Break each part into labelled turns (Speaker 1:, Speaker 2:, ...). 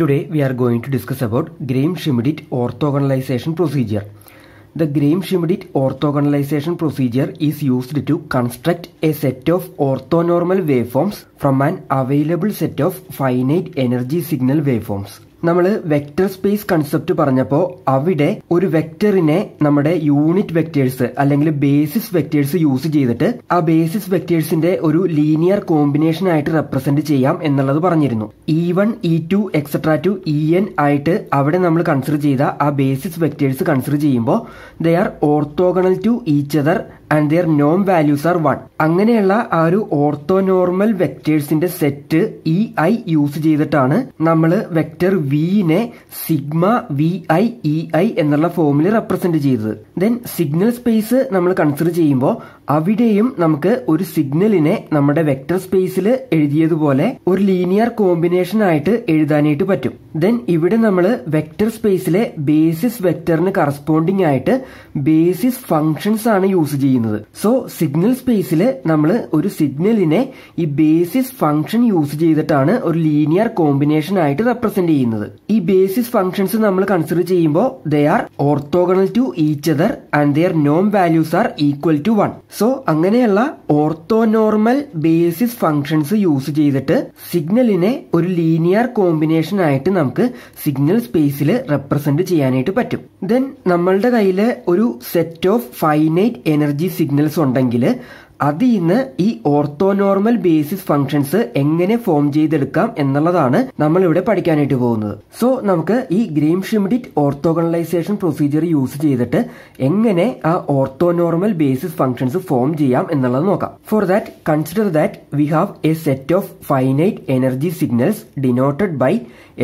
Speaker 1: Today we are going to discuss about Graham-Schmidt orthogonalization procedure. The Graham-Schmidt orthogonalization procedure is used to construct a set of orthonormal waveforms from an available set of finite energy signal waveforms. നമ്മൾ vector space concept പറഞ്ഞപ്പോൾ അവിടെ ഒരു വെക്റ്ററിനെ നമ്മുടെ unit vectors അല്ലെങ്കിൽ basis vectors use ചെയ്തിട്ട് ആ basis വെക്റ്റേഴ്സിന്റെ ഒരു ലീനിയർ കോമ്പിനേഷൻ ആയിട്ട് റെപ്രസെന്റ് ചെയ്യാം എന്നുള്ളത് പറഞ്ഞിരുന്നു E one E two etcetera to E N ആയിട്ട് അവിടെ നമ്മൾ കൺസിഡർ ചെയ്ത ആ ബേസിസ് വെക്റ്റേഴ്സ് കൺസിഡർ ചെയ്യുമ്പോൾ they are orthogonal to each other and their നോൺ വാല്യൂസ് ആർ വൺ അങ്ങനെയുള്ള ആ ഒരു ഓർത്തോനോർമൽ വെക്ടേഴ്സിന്റെ സെറ്റ് ഇ ഐ യൂസ് ചെയ്തിട്ടാണ് നമ്മൾ വെക്ടർ വിനെ sigma V I E I എന്നുള്ള ഫോമിൽ റെപ്രസെന്റ് ചെയ്തത് ദെൻ സിഗ്നൽ സ്പേസ് നമ്മൾ കൺസിഡർ ചെയ്യുമ്പോൾ അവിടെയും നമുക്ക് ഒരു സിഗ്നലിനെ നമ്മുടെ വെക്ടർ സ്പേസിൽ എഴുതിയതുപോലെ ഒരു ലീനിയർ കോമ്പിനേഷൻ ആയിട്ട് എഴുതാനായിട്ട് പറ്റും ദെൻ ഇവിടെ നമ്മൾ വെക്ടർ സ്പേസിലെ ബേസിസ് വെക്ടറിന് കറസ്പോണ്ടിങ് ആയിട്ട് ബേസിസ് ഫങ്ഷൻസ് ആണ് യൂസ് ചെയ്യുന്നത് സോ സിഗ്നൽ സ്പേസിൽ നമ്മൾ ഒരു സിഗ്നലിനെ ഈ ബേസിസ് ഫങ്ഷൻ യൂസ് ചെയ്തിട്ടാണ് ഒരു ലീനിയർ കോമ്പിനേഷൻ ആയിട്ട് റെപ്രസെന്റ് ചെയ്യുന്നത് ഈ ബേസിസ് ഫങ്ഷൻസ് നമ്മൾ കൺസിഡർ ചെയ്യുമ്പോൾ they are orthogonal to each other and their നോം values are equal to one so അങ്ങനെയുള്ള ഓർത്തോനോർമൽ ബേസിസ് ഫങ്ഷൻസ് യൂസ് ചെയ്തിട്ട് സിഗ്നലിനെ ഒരു ലീനിയർ കോമ്പിനേഷൻ ആയിട്ട് നമുക്ക് സിഗ്നൽ സ്പേസിൽ റെപ്രസെന്റ് ചെയ്യാനായിട്ട് പറ്റും ദെൻ നമ്മളുടെ കയ്യിൽ ഒരു set of finite energy signals ഉണ്ടെങ്കിൽ അത് ഇന്ന് ഈ ഓർത്തോനോർമൽ ബേസിസ് ഫംഗ്ഷൻസ് എങ്ങനെ ഫോം ചെയ്തെടുക്കാം എന്നുള്ളതാണ് നമ്മൾ ഇവിടെ പഠിക്കാനായിട്ട് പോകുന്നത് സോ നമുക്ക് ഈ Gram Schmidt orthogonalisation procedure use ചെയ്തിട്ട് എങ്ങനെ ആ ഓർത്തോനോർമൽ ബേസിസ് ഫംഗ്ഷൻസ് ഫോം ചെയ്യാം എന്നുള്ളത് നോക്കാം for that consider that we have a set of finite energy signals denoted by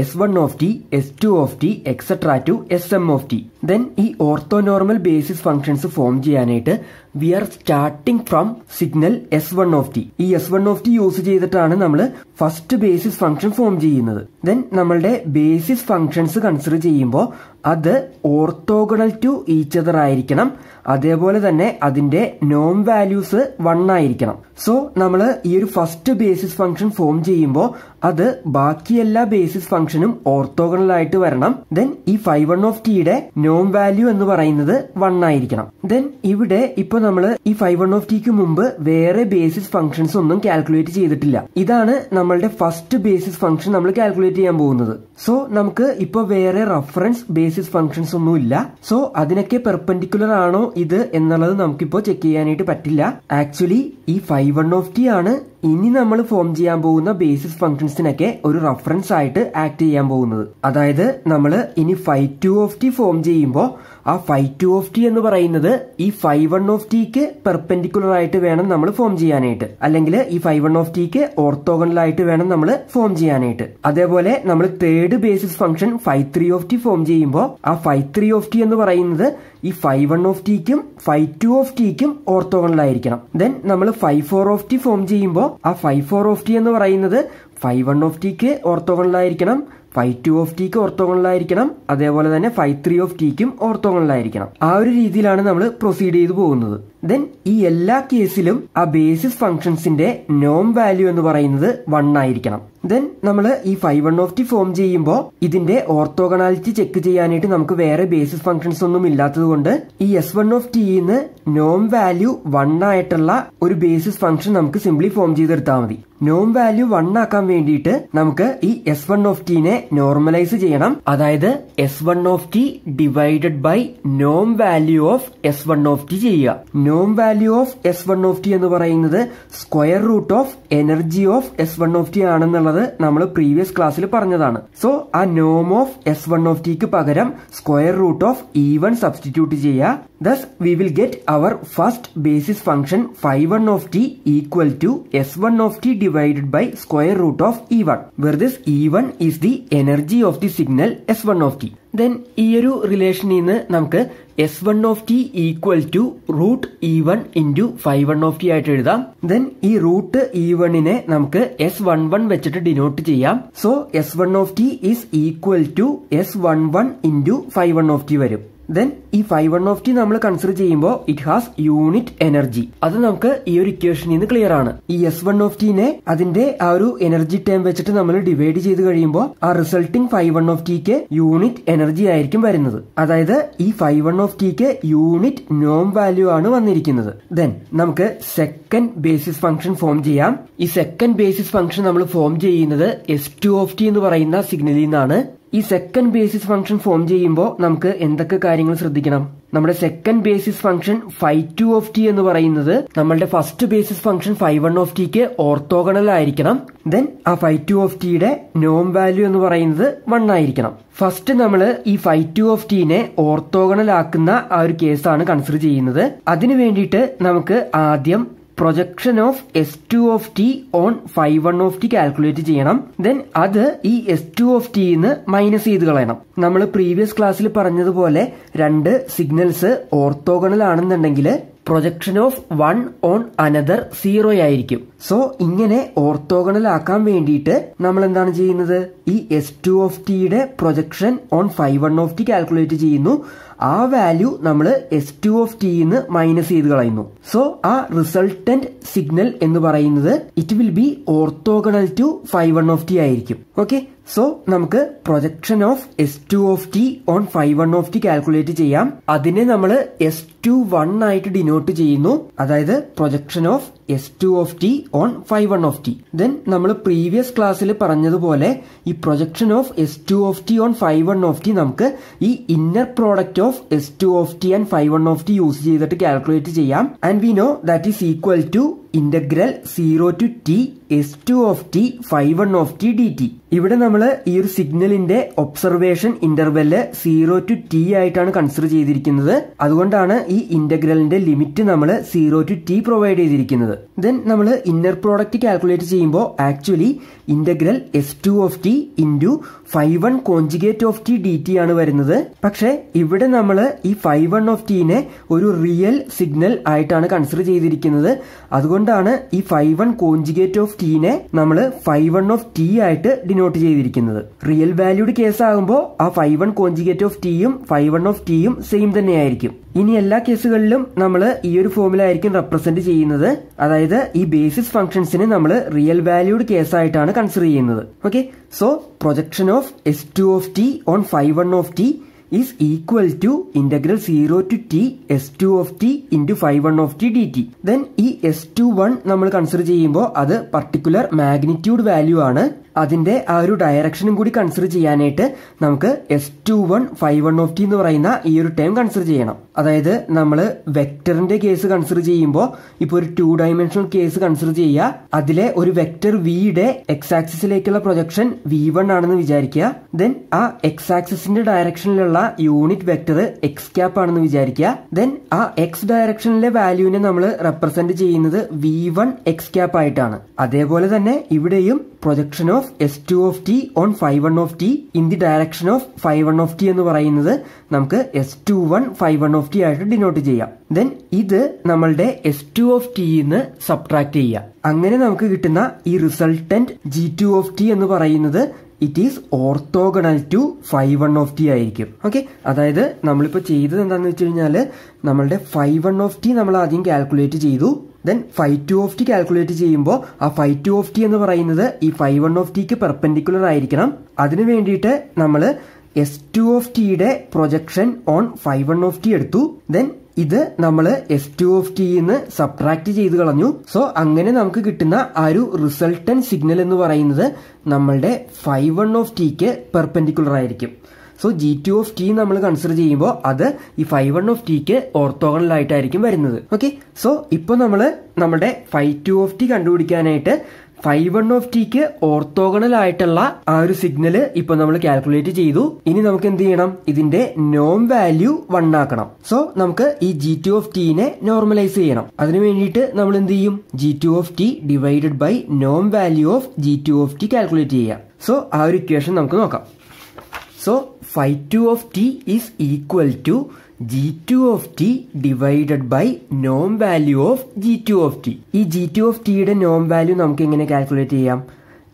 Speaker 1: S one of T S two of T etcetera to S M of T then ഈ orthonormal basis functions form ചെയ്യാനായിട്ട് we are starting from signal S one of T ഈ S one of T use ചെയ്തിട്ടാണ് നമ്മൾ first basis function form ചെയ്യുന്നത് then നമ്മളുടെ basis functions consider ചെയ്യുമ്പോൾ അത് orthogonal to each other ആയിരിക്കണം അതേപോലെ തന്നെ അതിന്റെ നോം വാല്യൂസ് വൺ ആയിരിക്കണം സോ നമ്മൾ ഈ ഒരു ഫസ്റ്റ് ബേസിസ് ഫംഗ്ഷൻ ഫോം ചെയ്യുമ്പോൾ അത് ബാക്കി എല്ലാ ബേസിസ് ഫംഗ്ഷനും ഓർത്തോഗണൽ ആയിട്ട് വരണം ദെൻ ഈ ഫൈവ് വൺ ഓഫ് ടിയുടെ നോൺ വാല്യൂ എന്ന് പറയുന്നത് വൺ ആയിരിക്കണം ദെൻ ഇവിടെ ഇപ്പൊ നമ്മൾ ഈ ഫൈവ് വൺ ഓഫ് ടിക്ക് മുമ്പ് വേറെ ബേസിസ് ഫംഗ്ഷൻസ് ഒന്നും കാൽക്കുലേറ്റ് ചെയ്തിട്ടില്ല ഇതാണ് നമ്മളുടെ ഫസ്റ്റ് ബേസിസ് ഫംഗ്ഷൻ നമ്മൾ കാൽക്കുലേറ്റ് ചെയ്യാൻ പോകുന്നത് സോ നമുക്ക് ഇപ്പൊ വേറെ റഫറൻസ് ബേസിസ് ഫംഗ്ഷൻസ് ഒന്നും ഇല്ല സോ അതിനൊക്കെ പെർപെൻഡിക്കുലർ ആണോ ഇത് എന്നുള്ളത് നമുക്കിപ്പോ ചെക്ക് ചെയ്യാനായിട്ട് പറ്റില്ല ആക്ച്വലി ഈ ഫൈവ് വൺ ഓഫ് ടി ആണ് ഇനി നമ്മൾ ഫോം ചെയ്യാൻ പോകുന്ന ബേസിസ് ഫംഗ്ഷൻസിനൊക്കെ ഒരു റഫറൻസ് ആയിട്ട് ആക്ട് ചെയ്യാൻ പോകുന്നത് അതായത് നമ്മൾ ഇനി phi two of T form ചെയ്യുമ്പോൾ ആ ഫൈവ് ടു ഓഫ് ടി എന്ന് പറയുന്നത് ഈ ഫൈവ് വൺ ഓഫ് ടിക്ക് പെർപെൻഡിക്കുലർ ആയിട്ട് വേണം നമ്മൾ ഫോം ചെയ്യാനായിട്ട് അല്ലെങ്കിൽ ഈ ഫൈവ് വൺ ഓഫ് ടിക്ക് ഓർത്തോഗണൽ ആയിട്ട് വേണം നമ്മൾ ഫോം ചെയ്യാനായിട്ട് അതേപോലെ നമ്മൾ third basis function phi three of T form ചെയ്യുമ്പോൾ ആ ഫൈവ് ത്രീ ഓഫ് ടി എന്ന് പറയുന്നത് ഈ ഫൈവ് വൺ ഓഫ് ടിക്കും ഫൈവ് ടു ഓഫ് ടിക്കും ഓർത്തോഗണൽ ആയിരിക്കണം ദെൻ നമ്മൾ phi four of T form ചെയ്യുമ്പോൾ ആ ഫൈവ് ഫോർ ഓഫ് ടി എന്ന് പറയുന്നത് ഫൈവ് വൺ ഓഫ് ടിക്ക് ഓർത്തോഗണൽ ആയിരിക്കണം ഫൈവ് ടു ഓഫ് ടിക്ക് ഓർത്തോകളിലായിരിക്കണം അതേപോലെ തന്നെ ഫൈവ് ത്രീ ഓഫ് ടിക്കും ഓർത്തോകളിലായിരിക്കണം ആ ഒരു രീതിയിലാണ് നമ്മൾ പ്രൊസീഡ് ചെയ്തു പോകുന്നത് ദെൻ ഈ എല്ലാ കേസിലും ആ ബേസിസ് ഫംഗ്ഷൻസിന്റെ നോം വാല്യൂ എന്ന് പറയുന്നത് വൺ ആയിരിക്കണം ദെൻ നമ്മൾ ഈ five one of T form ചെയ്യുമ്പോൾ ഇതിന്റെ ഓർത്തോഗണാലിറ്റി ചെക്ക് ചെയ്യാനായിട്ട് നമുക്ക് വേറെ ബേസിസ് ഫംഗ്ഷൻസ് ഒന്നും ഇല്ലാത്തതുകൊണ്ട് ഈ എസ് വൺ ഓഫ് ടിയിൽ നിന്ന് നോം വാല്യൂ വൺ ആയിട്ടുള്ള ഒരു ബേസിസ് ഫംഗ്ഷൻ നമുക്ക് സിംപ്ലി ഫോം ചെയ്തെടുത്താൽ മതി നോം വാല്യൂ വൺ ആക്കാൻ വേണ്ടിയിട്ട് നമുക്ക് ഈ എസ് വൺ ഓഫ് ടീനെ നോർമലൈസ് ചെയ്യണം അതായത് S one of T divided by നോം value of S one of T ചെയ്യുക നോം value of S one of T എന്ന് പറയുന്നത് square root of energy of S one of T ആണെന്നുള്ളത് നമ്മൾ പ്രീവിയസ് ക്ലാസ്സിൽ പറഞ്ഞതാണ് സോ ആ നോം of S one of tick പകരം square root of E one substitute ചെയ്യുക Thus, we will get our first basis function phi 1 of t equal to s1 of t divided by square root of e1, where this e1 is the energy of the signal s1 of t. Then ഈ ഒരു റിലേഷനിൽ നിന്ന് നമുക്ക് S one of T equal to root E one into five one of T ആയിട്ട് എഴുതാം then ഈ root E വണ്ണിനെ നമുക്ക് എസ് വൺ വൺ വെച്ചിട്ട് ഡിനോട്ട് ചെയ്യാം so S one of T is equal to S one one into five one of T വരും then ഈ five one of T നമ്മൾ കൺസിഡർ ചെയ്യുമ്പോൾ ഇറ്റ് ഹാസ് യൂണിറ്റ് എനർജി അത് നമുക്ക് ഈ ഒരു ഇക്വേഷനിൽ നിന്ന് ക്ലിയർ ആണ് ഈ എസ് വൺ ഓഫ് ടീനെ അതിന്റെ ആ ഒരു എനർജി ടൈം വെച്ചിട്ട് നമ്മൾ ഡിവൈഡ് ചെയ്ത് കഴിയുമ്പോൾ ആ റിസൾട്ടിംഗ് ഫൈവ് വൺ ഓഫ് ടിക്ക് യൂണിറ്റ് എനർജി ആയിരിക്കും വരുന്നത് അതായത് ഈ ഫൈവ് വൺ ഓഫ് ടിക്ക് യൂണിറ്റ് നോം വാല്യൂ ആണ് വന്നിരിക്കുന്നത് ദെൻ നമുക്ക് സെക്കൻഡ് ബേസിസ് ഫംഗ്ഷൻ ഫോം ചെയ്യാം ഈ സെക്കൻഡ് ബേസിസ് ഫംഗ്ഷൻ നമ്മൾ ഫോം ചെയ്യുന്നത് എസ് ടു ഓഫ് ടി എന്ന് പറയുന്ന സിഗ്നലിൽ നിന്നാണ് ഈ സെക്കൻഡ് ബേസിസ് ഫംഗ്ഷൻ ഫോം ചെയ്യുമ്പോൾ നമുക്ക് എന്തൊക്കെ കാര്യങ്ങൾ ശ്രദ്ധിക്കണം നമ്മുടെ second basis function phi two of T എന്ന് പറയുന്നത് നമ്മളുടെ first basis function phi one of ടിക്ക് ഓർത്തോഗണൽ ആയിരിക്കണം ദെൻ ആ ഫൈവ് ടു ഓഫ് ടിയുടെ നോം വാല്യൂ എന്ന് പറയുന്നത് വൺ ആയിരിക്കണം ഫസ്റ്റ് നമ്മൾ ഈ ഫൈവ് ടു ഓഫ് ടീനെ ഓർത്തോഗണൽ ആക്കുന്ന ആ ഒരു കേസാണ് കൺസിഡർ ചെയ്യുന്നത് അതിനു വേണ്ടിയിട്ട് നമുക്ക് ആദ്യം projection of S two of T on five one of T calculate ചെയ്യണം ദെൻ അത് ഈ എസ് ടു ഓഫ് ടിന്ന് മൈനസ് ചെയ്ത് കളയണം നമ്മൾ പ്രീവിയസ് ക്ലാസ്സിൽ പറഞ്ഞതുപോലെ രണ്ട് സിഗ്നൽസ് ഓർത്തോഗണൽ ആണെന്നുണ്ടെങ്കിൽ projection of one on another zero ആയിരിക്കും സോ ഇങ്ങനെ ഓർത്തോഗണൽ ആക്കാൻ വേണ്ടിയിട്ട് നമ്മൾ എന്താണ് ചെയ്യുന്നത് ഈ എസ് ടു ഓഫ് ടിയുടെ projection on five one of T calculate ചെയ്യുന്നു ആ വാല്യൂ നമ്മൾ എസ് ടു ഓഫ് ടിന്ന് മൈനസ് ചെയ്ത് കളയുന്നു സോ ആ റിസൾട്ടന്റ് സിഗ്നൽ എന്ന് പറയുന്നത് it will be orthogonal to five one of T ആയിരിക്കും ഓക്കെ സോ നമുക്ക് projection of S two of T on five one of T calculate ചെയ്യാം അതിനെ നമ്മൾ എസ് ടു വൺ ആയിട്ട് ഡിനോട്ട് ചെയ്യുന്നു അതായത് projection of S two of T on five one of T then നമ്മൾ previous ക്ലാസ്സിൽ പറഞ്ഞതുപോലെ ഈ projection of S two of T on five one of T നമുക്ക് ഈ inner product of S two of T and five one of T use ചെയ്തിട്ട് calculate ചെയ്യാം and we know that is equal to integral zero to T S two of T five one of T D T ഇവിടെ നമ്മൾ ഈ ഒരു സിഗ്നലിന്റെ observation interval zero to T ആയിട്ടാണ് consider ചെയ്തിരിക്കുന്നത് അതുകൊണ്ടാണ് ഈ ഇന്റഗ്രലിന്റെ ലിമിറ്റ് നമ്മൾ സീറോ ടു ടി പ്രൊവൈഡ് ചെയ്തിരിക്കുന്നത് ദെൻ നമ്മൾ ഇന്നർ പ്രോഡക്റ്റ് കാൽക്കുലേറ്റ് ചെയ്യുമ്പോൾ actually integral S two of T into five one conjugate of T D T ആണ് വരുന്നത് പക്ഷേ ഇവിടെ നമ്മൾ ഈ ഫൈവ് വൺ ഓഫ് ടീനെ ഒരു റിയൽ സിഗ്നൽ ആയിട്ടാണ് കൺസിഡർ ചെയ്തിരിക്കുന്നത് അതുകൊണ്ടാണ് ഈ ഫൈവ് വൺ കോഞ്ചുഗേറ്റ് ഓഫ് ടീനെ നമ്മൾ ഫൈവ് വൺ ഓഫ് ടി ആയിട്ട് ഡിനോട്ട് ചെയ്തിരിക്കുന്നത് റിയൽ വാല്യൂഡ് കേസ് ആകുമ്പോൾ ആ ഫൈവ് വൺ കോഞ്ചുഗേറ്റ് ഓഫ് ടീയും ഫൈവ് വൺ ഓഫ് ടീയും സെയിം തന്നെയായിരിക്കും ഇനി എല്ലാ കേസുകളിലും നമ്മൾ ഈ ഒരു ഫോമിൽ ആയിരിക്കും റെപ്രസെന്റ് ചെയ്യുന്നത് അതായത് ഈ ബേസിസ് ഫംഗ്ഷൻസിന് നമ്മൾ റിയൽ വാല്യൂഡ് കേസ് ആയിട്ടാണ് കൺസിഡർ ചെയ്യുന്നത് okay so projection of S two of T on five one of T is equal to integral zero to T S two of T into five one of T D T then ഈ S two one നമ്മൾ consider ചെയ്യുമ്പോൾ അത് particular magnitude value ആണ് അതിന്റെ ആ ഒരു ഡയറക്ഷനും കൂടി consider ചെയ്യാനായിട്ട് നമുക്ക് S two one five one of T എന്ന് പറയുന്ന ഈ ഒരു ടൈം കൺസിഡർ ചെയ്യണം അതായത് നമ്മൾ വെക്ടറിന്റെ കേസ് കൺസിഡർ ചെയ്യുമ്പോൾ ഇപ്പോൾ ഒരു ടു ഡയമെൻഷണൽ കേസ് കൺസിഡർ ചെയ്യുക അതിലെ ഒരു വെക്ടർ വിയുടെ എക്സ് ആക്സിസിലേക്കുള്ള പ്രൊജക്ഷൻ വി വൺ ആണെന്ന് വിചാരിക്കുക ദെൻ ആ എക്സ് ആക്സിസിന്റെ ഡയറക്ഷനിലുള്ള യൂണിറ്റ് വെക്ടർ എക്സ് ക്യാപ്പ് ആണെന്ന് വിചാരിക്കുക ദെൻ ആ എക്സ് ഡയറക്ഷനിലെ വാല്യൂവിനെ നമ്മൾ റെപ്രസെന്റ് ചെയ്യുന്നത് വി വൺ എക്സ് ക്യാപ്പ് ആയിട്ടാണ് അതേപോലെ തന്നെ ഇവിടെയും projection of S s2 of t on phi one of t in the direction of phi one of t എന്ന് പറയുന്നത് നമുക്ക് S two one five one of T ആയിട്ട് denote ചെയ്യാം then ഇത് നമ്മളുടെ എസ് ടു ഓഫ് ടിന്ന് subtract ചെയ്യാം അങ്ങനെ നമുക്ക് കിട്ടുന്ന ഈ resultant G two of T എന്ന് പറയുന്നത് it is orthogonal to five one of T ആയിരിക്കും ഓക്കെ അതായത് നമ്മളിപ്പോൾ ചെയ്തത് എന്താണെന്ന് വെച്ച് കഴിഞ്ഞാൽ നമ്മളുടെ ഫൈവ് വൺ ഓഫ് ടി നമ്മൾ ആദ്യം കാൽക്കുലേറ്റ് ചെയ്തു then five two of T calculate ചെയ്യുമ്പോൾ ആ ഫൈവ് ടു ഓഫ് ടി എന്ന് പറയുന്നത് ഈ ഫൈവ് വൺ ഓഫ് ടിക്ക് പെർപ്പൻഡിക്കുലർ ആയിരിക്കണം അതിന് വേണ്ടിയിട്ട് നമ്മൾ എസ് ടു ഓഫ് ടിയുടെ projection on five one of T എടുത്തു ദെൻ ഇത് നമ്മൾ എസ് ടു ഓഫ് ടിയിൽ നിന്ന് സബ്ട്രാക്ട് ചെയ്ത് കളഞ്ഞു സോ അങ്ങനെ നമുക്ക് കിട്ടുന്ന ആ ഒരു റിസൾട്ടൻ സിഗ്നൽ എന്ന് പറയുന്നത് നമ്മളുടെ ഫൈവ് വൺ ഓഫ് ടിക്ക് പെർപ്പൻഡിക്കുലർ ആയിരിക്കും so G two of T നമ്മൾ കൺസിഡർ ചെയ്യുമ്പോൾ അത് ഈ ഫൈവ് വൺ ഓഫ് ടിക്ക് ഓർത്തോഗണലായിട്ടായിരിക്കും വരുന്നത് ഓക്കെ സോ ഇപ്പോൾ നമ്മൾ നമ്മുടെ ഫൈവ് ടു ഓഫ് ടി കണ്ടുപിടിക്കാനായിട്ട് ഫൈവ് വൺ ഓഫ് ടിക്ക് ഓർത്തോഗണൽ ആയിട്ടുള്ള ആ ഒരു സിഗ്നൽ ഇപ്പൊ നമ്മൾ കാൽക്കുലേറ്റ് ചെയ്തു ഇനി നമുക്ക് എന്ത് ചെയ്യണം ഇതിന്റെ നോം വാല്യൂ വൺ ആക്കണം സോ നമുക്ക് ഈ ജി ടു ഓഫ് ടീനെ നോർമലൈസ് ചെയ്യണം അതിനു വേണ്ടിയിട്ട് നമ്മൾ എന്ത് ചെയ്യും G two of T divided by നോം value of G two of T calculate ചെയ്യാം സോ ആ ഒരു ഇക്വേഷൻ നമുക്ക് നോക്കാം so phi two of T t equal to G two of T divided by നോം value of G two of T ഈ G two of ടിയുടെ നോം value നമുക്ക് എങ്ങനെ കാൽക്കുലേറ്റ് ചെയ്യാം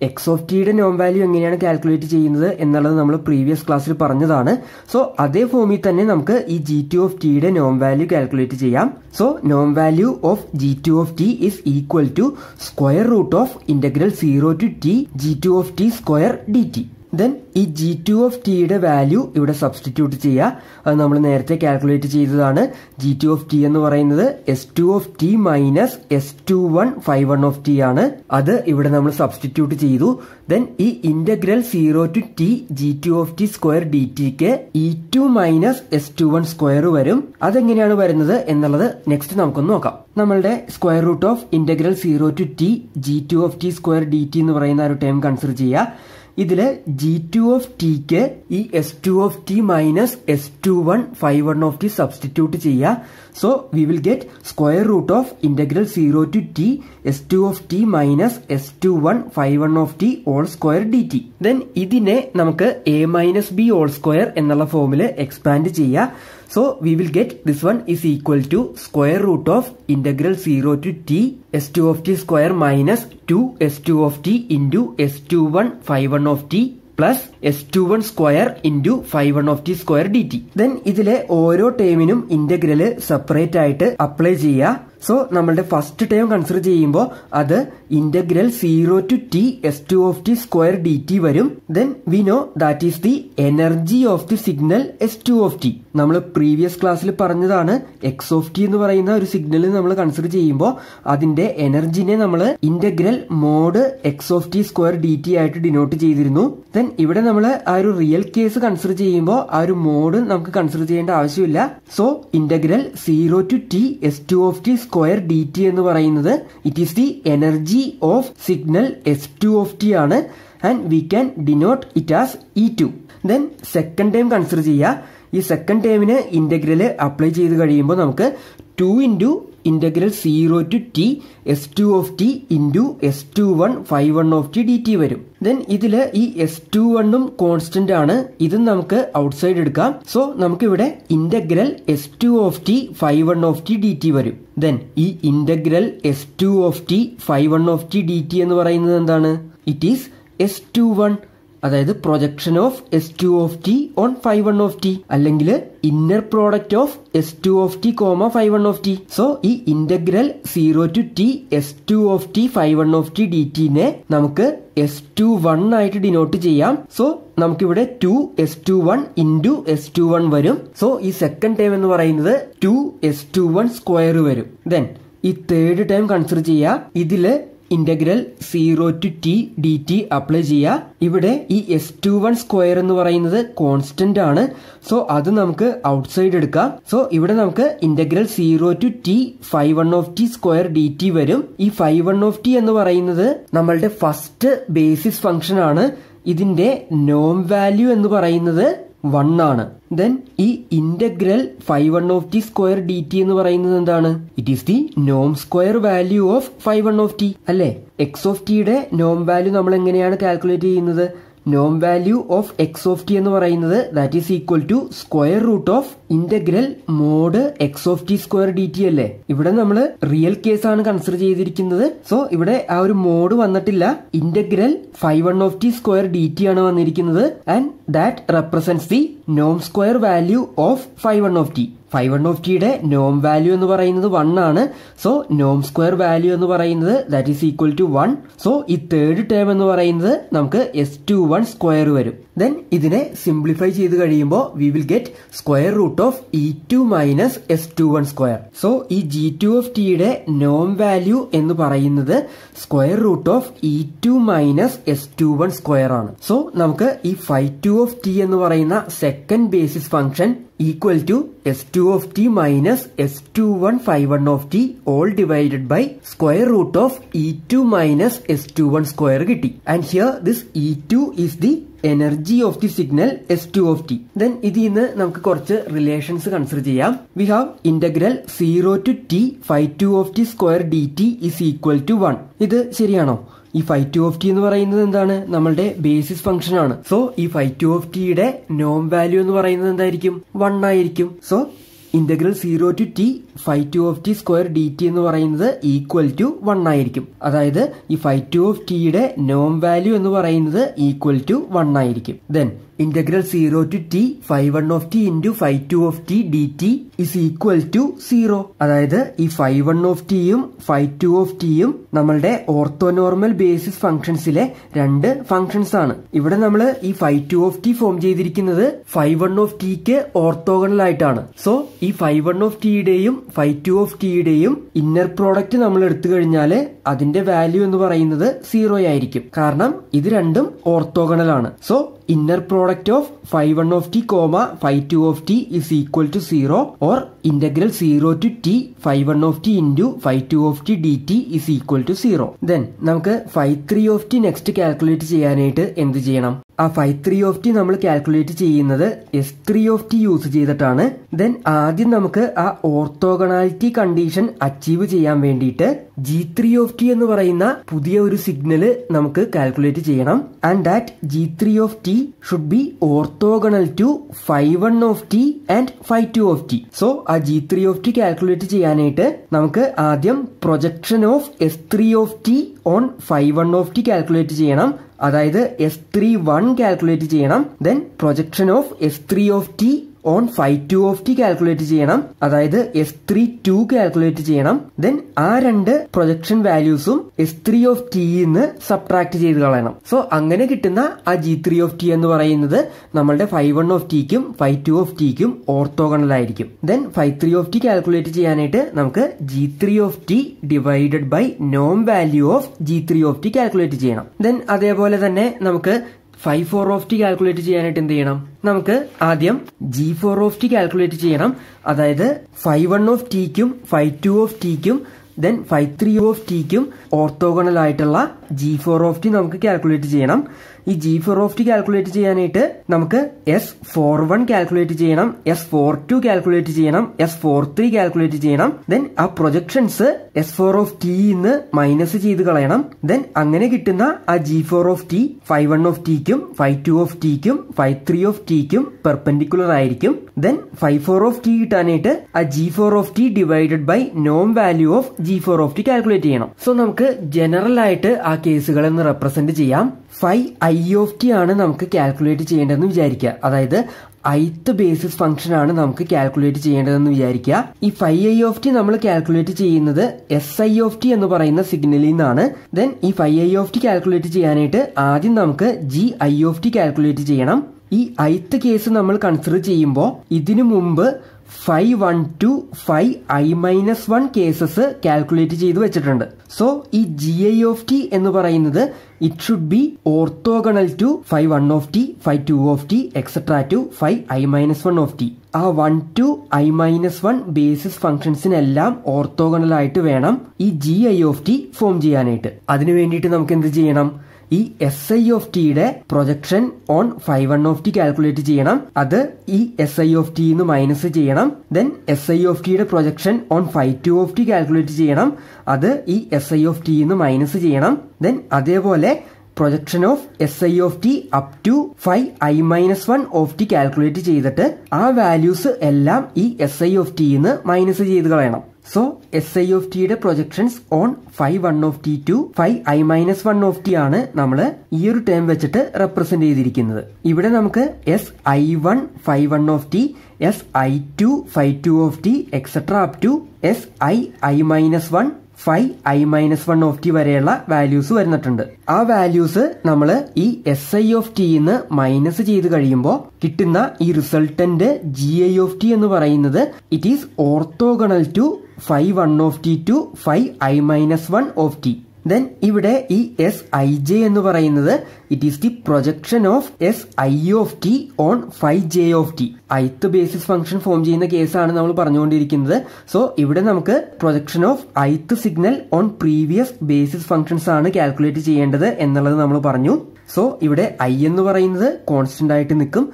Speaker 1: എക്സ് ഓഫ് ടിയുടെ നോം വാല്യൂ എങ്ങനെയാണ് കാൽക്കുലേറ്റ് ചെയ്യുന്നത് എന്നുള്ളത് നമ്മൾ പ്രീവിയസ് ക്ലാസ്സിൽ പറഞ്ഞതാണ് സോ അതേ ഫോമിൽ തന്നെ നമുക്ക് ഈ ജി ടു ഓഫ് ടിയുടെ നോം വാല്യൂ കാൽക്കുലേറ്റ് ചെയ്യാം സോ നോം value of G two of T is equal to square root of integral zero to T G two of T square D T then ഈ ജി ടു ഓഫ് ടിയുടെ value ഇവിടെ substitute ചെയ്യുക അത് നമ്മൾ നേരത്തെ calculate ചെയ്തതാണ് G two of T എന്ന് പറയുന്നത് S two of T minus S two one five one of T ആണ് അത് ഇവിടെ നമ്മൾ സബ്സ്റ്റിറ്റ്യൂട്ട് ചെയ്തു ദെൻ ഈ integral zero to T G two of T square D ടിക്ക് E two minus S two one square വരും അതെങ്ങനെയാണ് വരുന്നത് എന്നുള്ളത് നെക്സ്റ്റ് നമുക്കൊന്ന് നോക്കാം നമ്മളുടെ square root of integral zero to T G two of T square D T എന്ന് പറയുന്ന ഒരു ടൈം കൺസിഡർ ചെയ്യുക ഇതിൽ ജി ടു ഓഫ് ടിക്ക് ഈ S two of T minus S two one five one of T substitute ചെയ്യുക so we will get square root of integral zero to T S two of T minus S two one five one of T whole square D T then ഇതിനെ നമുക്ക് A minus B whole square എന്നുള്ള ഫോമിൽ expand ചെയ്യാം So we will get this one is equal to square root of integral 0 to t s2 of t square minus 2 s2 of t into s21 phi 1 of t plus S two one square into five one of T square D T then ഇതിലെ ഓരോ ടേമിനും integral separate ആയിട്ട് apply ചെയ്യുക so നമ്മളുടെ first term consider ചെയ്യുമ്പോൾ അത് integral zero to T S two of T square D T വരും then we know that is the energy of the signal S two of T നമ്മൾ previous ക്ലാസ്സിൽ പറഞ്ഞതാണ് X of T എന്ന് പറയുന്ന ഒരു signal നമ്മൾ കൺസിഡർ ചെയ്യുമ്പോൾ അതിന്റെ എനർജിനെ നമ്മൾ integral mod X of T square D T ആയിട്ട് ഡിനോട്ട് ചെയ്തിരുന്നു ദെൻ ഇവിടെ നമ്മൾ ആ ഒരു റിയൽ കേസ് കൺസിഡർ ചെയ്യുമ്പോൾ ആ ഒരു മോഡ് നമുക്ക് കൺസിഡർ ചെയ്യേണ്ട ആവശ്യമില്ല so integral zero to T S two of T square D T എന്ന് പറയുന്നത് it is the energy of signal S two of T ആണ് and we can denote it as E two then second time consider ചെയ്യുക ഈ സെക്കൻഡ് ടൈമിന് integral apply ചെയ്ത് കഴിയുമ്പോൾ നമുക്ക് two into integral zero to T S two of T into S two one five one of T D T വരും then ഇതിൽ ഈ എസ് ടു വണ്ണും കോൺസ്റ്റന്റ് ആണ് ഇതും നമുക്ക് ഔട്ട്സൈഡ് എടുക്കാം സോ നമുക്കിവിടെ integral S two of T five one of T D T വരും ദെൻ ഈ integral S two of T five one of T D T എന്ന് പറയുന്നത് എന്താണ് it is S two one അതായത് projection of S two of T on five one of T അല്ലെങ്കിൽ inner product of S two of T comma phi one of T so ഈ integral zero to T S two of T five one of T D ടിനെ നമുക്ക് S two one ആയിട്ട് denote ചെയ്യാം so നമുക്കിവിടെ two S two one into S two one വരും so ഈ second time എന്ന് പറയുന്നത് two S two one square വരും ദെൻ ഈ തേർഡ് ടൈം കൺസിഡർ ചെയ്യുക ഇതില് integral zero to T D T apply ചെയ്യുക ഇവിടെ ഈ എസ് ടു വൺ സ്ക്വയർ എന്ന് പറയുന്നത് കോൺസ്റ്റന്റ് ആണ് സോ അത് നമുക്ക് ഔട്ട്സൈഡ് എടുക്കാം സോ ഇവിടെ നമുക്ക് integral zero to T five one of T square D T വരും ഈ ഫൈവ് വൺ ഓഫ് ടി എന്ന് പറയുന്നത് നമ്മളുടെ ഫസ്റ്റ് ബേസിസ് ഫംഗ്ഷൻ ആണ് ഇതിന്റെ നോം വാല്യൂ എന്ന് പറയുന്നത് വൺ ആണ് ദെൻ ഈ integral phi one of T square D T എന്ന് പറയുന്നത് എന്താണ് ഇറ്റ് ഈസ് ദി നോം square value of five one of T അല്ലെ എക്സ് ഓഫ് ടിയുടെ നോം വാല്യൂ നമ്മൾ എങ്ങനെയാണ് കാൽക്കുലേറ്റ് ചെയ്യുന്നത് നോം value of X of T എന്ന് പറയുന്നത് that is equal to square root of integral mod X of T square D T അല്ലേ ഇവിടെ നമ്മൾ റിയൽ കേസ് ആണ് കൺസിഡർ ചെയ്തിരിക്കുന്നത് സോ ഇവിടെ ആ ഒരു മോഡ് വന്നിട്ടില്ല integral phi one of T square D T ആണ് വന്നിരിക്കുന്നത് ആൻഡ് ദാറ്റ് റെപ്രസെന്റ്സ് ദി നോം square value of five one of T five one of ടിയുടെ നോം വാല്യൂ എന്ന് പറയുന്നത് വൺ ആണ് സോ നോം സ്ക്വയർ വാല്യൂ എന്ന് പറയുന്നത് that is equal to one so ഈ തേർഡ് ടേം എന്ന് പറയുന്നത് നമുക്ക് എസ് ടു വൺ സ്ക്വയർ വരും ദെൻ ഇതിനെ സിംപ്ലിഫൈ ചെയ്ത് കഴിയുമ്പോൾ we will get square root of E two minus S two one square so ഈ ജി ടു ഓഫ് ടിയുടെ നോം വാല്യൂ എന്ന് പറയുന്നത് square root of E two minus S two one square ആണ് സോ നമുക്ക് ഈ ഫൈ ടു ഓഫ് ടി എന്ന് പറയുന്ന second basis function equal to S two of T minus S two one five one of T whole divided by square root of E two minus S two one square കിട്ടി and here this E two is the energy of the signal S two of T then ഇതിൽ നിന്ന് നമുക്ക് കുറച്ച് relations consider ചെയ്യാം we have integral zero to T five two of T square D T is equal to one ഇത് ശരിയാണോ ഈ five two of T എന്ന് പറയുന്നത് എന്താണ് നമ്മളുടെ ബേസിസ് ഫംഗ്ഷൻ ആണ് സോ ഈ ഫൈവ് ടു ഓഫ് ടിയുടെ നോം വാല്യൂ എന്ന് പറയുന്നത് എന്തായിരിക്കും വൺ ആയിരിക്കും so integral zero to T phi two of T square D T എന്ന് പറയുന്നത് ഈക്വൽ ടു വൺ ആയിരിക്കും അതായത് ഈ ഫൈ ടു ഓഫ് ടിയുടെ നോം വാല്യൂ എന്ന് പറയുന്നത് ഈക്വൽ ടു വൺ ആയിരിക്കും then integral zero to T phi one of T into phi two of T D T is equal to zero അതായത് ഈ ഫൈ വൺ ഓഫ് ടിയും ഫൈ ടു ഓഫ് ടിയും നമ്മളുടെ ഓർത്തോനോർമൽ ബേസിസ് ഫംഗ്ഷൻസിലെ രണ്ട് functions ആണ് ഇവിടെ നമ്മൾ ഈ phi two of T form ചെയ്തിരിക്കുന്നത് ഫൈ വൺ ഓഫ് ടിക്ക് ഓർത്തോഗണൽ ആയിട്ടാണ് സോ ഈ ഫൈ വൺ ഓഫ് ടിയുടെയും ഫൈവ് ടു ഓഫ് ടിയുടെയും ഇന്നർ പ്രോഡക്റ്റ് നമ്മൾ എടുത്തു കഴിഞ്ഞാൽ അതിന്റെ വാല്യൂ എന്ന് പറയുന്നത് സീറോ ആയിരിക്കും കാരണം ഇത് രണ്ടും ഓർത്തോഗണൽ ആണ് so inner product of five one of T comma five two of T is equal to zero or integral zero to T five one of T into five two of T D T is equal to zero then നമുക്ക് five three of T next calculate ചെയ്യാനായിട്ട് എന്ത് ചെയ്യണം ആ five three of T നമ്മൾ calculate ചെയ്യുന്നത് S three of T use ചെയ്തിട്ടാണ് then ആദ്യം നമുക്ക് ആ ഓർത്തോഗണാലിറ്റി കണ്ടീഷൻ അച്ചീവ് ചെയ്യാൻ വേണ്ടിയിട്ട് ജി ത്രീ ഓഫ് ടി എന്ന് പറയുന്ന പുതിയ ഒരു സിഗ്നല് നമുക്ക് കാൽക്കുലേറ്റ് ചെയ്യണം and that G three of T should be orthogonal to five one of T and five two of T so ആ G three of T calculate ചെയ്യാനായിട്ട് നമുക്ക് ആദ്യം projection of S three of T on five one of T calculate ചെയ്യണം അതായത് S three one calculate ചെയ്യണം then projection of S three of T on five two of T calculate ചെയ്യണം അതായത് F three to calculate ചെയ്യണം then ആ രണ്ട് projection വാല്യൂസും F three of ടിന്ന് സബ്ട്രാക്ട് ചെയ്ത് കളയണം സോ അങ്ങനെ കിട്ടുന്ന ആ ജി ത്രീ ഓഫ് ടി എന്ന് പറയുന്നത് നമ്മളുടെ ഫൈവ് വൺ ഓഫ് ടിക്കും ഫൈവ് ടു ഓഫ് ടിക്കും ഓർത്തോഗണൽ ആയിരിക്കും then five three of T calculate ചെയ്യാനായിട്ട് നമുക്ക് G three of T divided by നോം value of G three of T calculate ചെയ്യണം ദെൻ അതേപോലെ തന്നെ നമുക്ക് five four of T calculate ചെയ്യാനായിട്ട് എന്ത് ചെയ്യണം നമുക്ക് ആദ്യം G four of T calculate ചെയ്യണം അതായത് ഫൈവ് വൺ ഓഫ് ടിക്കും ഫൈവ് ടു ഓഫ് ടിക്കും ദെൻ ഫൈവ് ത്രീ ഓഫ് ടിക്കും ഓർത്തോഗണൽ ആയിട്ടുള്ള ജി ഫോർ ഓഫ് ടി നമുക്ക് കാൽക്കുലേറ്റ് ചെയ്യണം ഈ G four of T calculate ചെയ്യാനായിട്ട് നമുക്ക് എസ് ഫോർ വൺ കാൽക്കുലേറ്റ് ചെയ്യണം എസ് ഫോർ ടു കാൽക്കുലേറ്റ് ചെയ്യണം എസ് ഫോർ ത്രീ കാൽക്കുലേറ്റ് ചെയ്യണം ദെൻ ആ projections S four of T ഇന്ന് മൈനസ് ചെയ്ത് കളയണം ദെൻ അങ്ങനെ കിട്ടുന്ന ആ G four of T five one of ടിക്കും ഫൈവ് ടു ഓഫ് ടിക്കും ഫൈവ് ത്രീ ഓഫ് ടിക്കും പെർപെൻഡിക്കുലർ ആയിരിക്കും then five four of T കിട്ടാനായിട്ട് ആ G four of T divided by നോം value of G four of T calculate ചെയ്യണം so നമുക്ക് general ആയിട്ട് ആ കേസുകളെന്ന് റെപ്രസെന്റ് ചെയ്യാം ഫൈ ഐ ഓഫ് ടി ആണ് നമുക്ക് കാൽക്കുലേറ്റ് ചെയ്യേണ്ടതെന്ന് വിചാരിക്കുക അതായത് ഐത്ത് ബേസിസ് ഫംഗ്ഷൻ ആണ് നമുക്ക് കാൽക്കുലേറ്റ് ചെയ്യേണ്ടതെന്ന് വിചാരിക്കുക ഈ ഫൈ ഐ ഓഫ് ടി നമ്മൾ കാൽക്കുലേറ്റ് ചെയ്യുന്നത് എസ് ഐ ഓഫ് ടി എന്ന് പറയുന്ന സിഗ്നലിൽ നിന്നാണ് ദെൻ ഈ phi I of T calculate ചെയ്യാനായിട്ട് ആദ്യം നമുക്ക് G I of T calculate ചെയ്യണം ഈ ഐത്ത് കേസ് നമ്മൾ കൺസിഡർ ചെയ്യുമ്പോൾ ഇതിനു മുമ്പ് five one two five I minus one cases calculate ചെയ്ത് വെച്ചിട്ടുണ്ട് സോ ഈ ജി ഐ ഓഫ് ടി എന്ന് പറയുന്നത് it should be orthogonal to five one of T five two of T etcetera to five I minus one of T ആ one to I minus one basis ഫംഗ്ഷൻസിനെല്ലാം orthogonal ആയിട്ട് വേണം ഈ G I of T form ചെയ്യാനായിട്ട് അതിനു വേണ്ടിയിട്ട് നമുക്ക് എന്ത് ചെയ്യണം ഈ എസ് ഐ ഓഫ് ടിയുടെ projection on five one of T calculate ചെയ്യണം അത് ഈ എസ് ഐ ഓഫ് ടി നിന്ന് മൈനസ് ചെയ്യണം ദെൻ എസ് ഐ ഓഫ് ടിയുടെ projection on five two of T calculate ചെയ്യണം അത് ഈ എസ് ഐ ഓഫ് ടി നിന്ന് മൈനസ് ചെയ്യണം ദെൻ അതേപോലെ projection of S I of T up to five I minus one of T calculate ചെയ്തിട്ട് ആ values എല്ലാം ഈ എസ് ഐ ഓഫ് ടി ടിന്ന് മൈനസ് ചെയ്ത് കളയണം സോ എസ് ഐ ഓഫ് ടിയുടെ projections on five one of T to five I minus one of T ആണ് നമ്മൾ ഈ ഒരു ടേം വെച്ചിട്ട് റെപ്രസെന്റ് ചെയ്തിരിക്കുന്നത് ഇവിടെ നമുക്ക് S I one five one of T S I two five two of T etcetera up to S I I minus one five I minus one of T വരെയുള്ള values വരുന്നിട്ടുണ്ട് ആ values നമ്മൾ ഈ S I of എന്ന് minus ചെയ്ത് കഴിയുമ്പോൾ കിട്ടുന്ന ഈ resultant G I of T എന്ന് പറയുന്നത് it is orthogonal to phi one of T to phi I minus one of T then ഇവിടെ ഈ എസ് ഐ ജെ എന്ന് പറയുന്നത് it is the projection of S I of T on phi J of T ith basis function form ചെയ്യുന്ന കേസാണ് നമ്മൾ പറഞ്ഞുകൊണ്ടിരിക്കുന്നത് so ഇവിടെ നമുക്ക് projection of ith signal on previous basis functions ആണ് കാൽക്കുലേറ്റ് ചെയ്യേണ്ടത് എന്നുള്ളത് നമ്മൾ പറഞ്ഞു സോ ഇവിടെ ഐ എന്ന് പറയുന്നത് കോൺസ്റ്റന്റ് ആയിട്ട് നിൽക്കും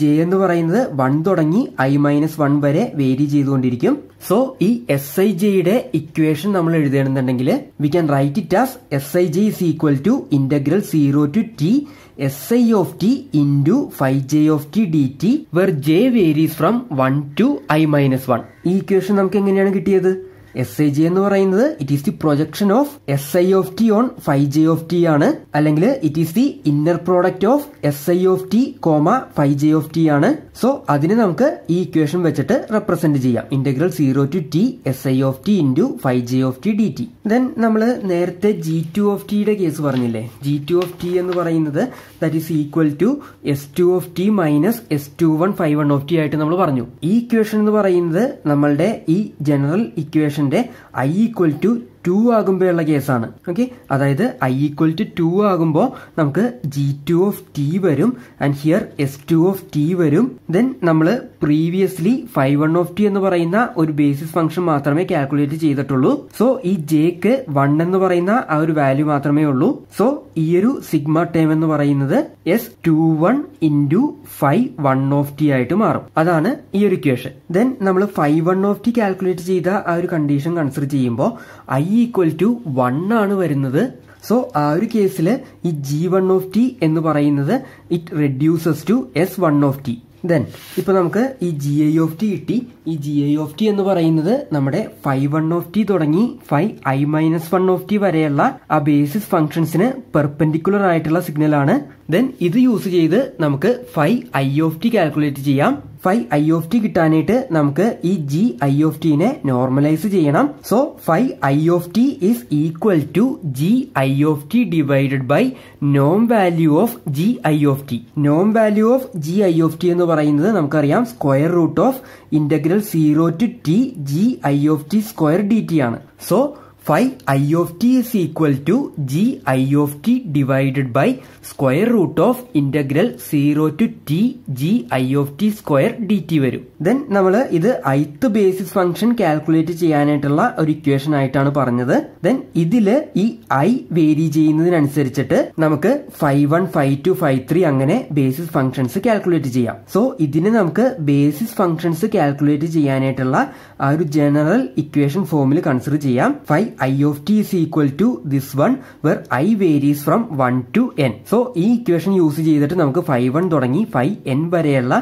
Speaker 1: ജെ എന്ന് പറയുന്നത് വൺ തുടങ്ങി ഐ മൈനസ് വൺ വരെ വേരി ചെയ്തുകൊണ്ടിരിക്കും സോ ഈ എസ് ഐ ജെയുടെ ഇക്വേഷൻ നമ്മൾ എഴുതണമെന്നുണ്ടെങ്കിൽ we can write it as S I J is equal to integral zero to T S I of T into five J of T D T where J varies from one to I minus one ഈ equation നമുക്ക് എങ്ങനെയാണ് കിട്ടിയത് S I G എന്ന് പറയുന്നത് it is the projection of S I of T on five G of T ആണ് അല്ലെങ്കിൽ it is the inner product of S I of T comma five G of T ആണ് so അതിനെ നമുക്ക് ഈ equation വെച്ചിട്ട് represent ചെയ്യാം integral zero to T S I of T into five G of T D T then നമ്മൾ നേരത്തെ G two of ടിയുടെ case പറഞ്ഞില്ലേ ജി ടു ഓഫ് ടി എന്ന് പറയുന്നത് that is equal to S two of T minus S two one five one of T ആയിട്ട് നമ്മൾ പറഞ്ഞു ഈ ഇക്വേഷൻ എന്ന് പറയുന്നത് നമ്മളുടെ ഈ general equation equation equal to. Two ആകുമ്പോഴുള്ള കേസാണ് ഓക്കെ അതായത് ഐ ഈക്വൽ ടു ടു ആകുമ്പോൾ നമുക്ക് ജി ടു ഓഫ് ടി വരും and here S two of T വരും ദെൻ നമ്മൾ previously five one of T എന്ന് പറയുന്ന ഒരു ബേസിസ് ഫംഗ്ഷൻ മാത്രമേ കാൽക്കുലേറ്റ് ചെയ്തിട്ടുള്ളൂ സോ ഈ ജെക്ക് വൺ എന്ന് പറയുന്ന ആ ഒരു വാല്യൂ മാത്രമേ ഉള്ളൂ സോ ഈ ഒരു സിഗ്മ ടേം എന്ന് പറയുന്നത് S two one into five one of T ആയിട്ട് മാറും അതാണ് ഈ ഒരു ഇക്വേഷൻ ദെൻ നമ്മൾ five one of T calculate ചെയ്ത ആ ഒരു കണ്ടീഷൻ കൺസിഡർ ചെയ്യുമ്പോൾ ഐ ഈക്വൽ ടു വൺ ആണ് വരുന്നത് സോ ആ ഒരു കേസിൽ ഈ ജി വൺ ഓഫ് ടി എന്ന് പറയുന്നത് it reduces to S one of T then ഇപ്പൊ നമുക്ക് ഈ ജി ഐ ഓഫ് ടി കിട്ടി ഈ ജി ഐ ഓഫ് ടി എന്ന് പറയുന്നത് നമ്മുടെ ഫൈവ് വൺ ഓഫ് ടി തുടങ്ങി five I minus one of T വരെയുള്ള ആ ബേസിസ് ഫംഗ്ഷൻസിന് പെർപെൻഡിക്കുലർ ആയിട്ടുള്ള സിഗ്നൽ ആണ് ദെൻ ഇത് യൂസ് ചെയ്ത് നമുക്ക് five I of T calculate ചെയ്യാം ഫൈവ് ഐ ഓഫ് ടി കിട്ടാനായിട്ട് നമുക്ക് ഈ ജി ഐ ഓഫ് ടീനെ നോർമലൈസ് ചെയ്യണം so five I of T is equal to G I of T divided by നോം value of G I of T Noam value of G I of T എന്ന് പറയുന്നത് നമുക്കറിയാം square root of integral zero to T G I of T square D T ആണ് so phi i of t is equal to g i of t divided by square root of integral 0 to t g i of t square D T വരും then നമ്മൾ ഇത് ith basis function calculate ചെയ്യാനായിട്ടുള്ള ഒരു equation ആയിട്ടാണ് പറഞ്ഞത് then ഇതില് ഈ i vary ചെയ്യുന്നതിനനുസരിച്ചിട്ട് നമുക്ക് five one five two five three അങ്ങനെ ബേസിസ് ഫംഗ്ഷൻസ് കാൽക്കുലേറ്റ് ചെയ്യാം സോ ഇതിന് നമുക്ക് ബേസിസ് ഫംഗ്ഷൻസ് കാൽക്കുലേറ്റ് ചെയ്യാനായിട്ടുള്ള ആ ഒരു ജനറൽ ഇക്വേഷൻ ഫോമിൽ കൺസിഡർ ചെയ്യാം five then i of t is equal to this one where i varies from 1 to n. So ഈ ഇക്വേഷൻ യൂസ് ചെയ്തിട്ട് നമുക്ക് ഫൈവ് വൺ തുടങ്ങി ഫൈവ് എൻ വരെയുള്ള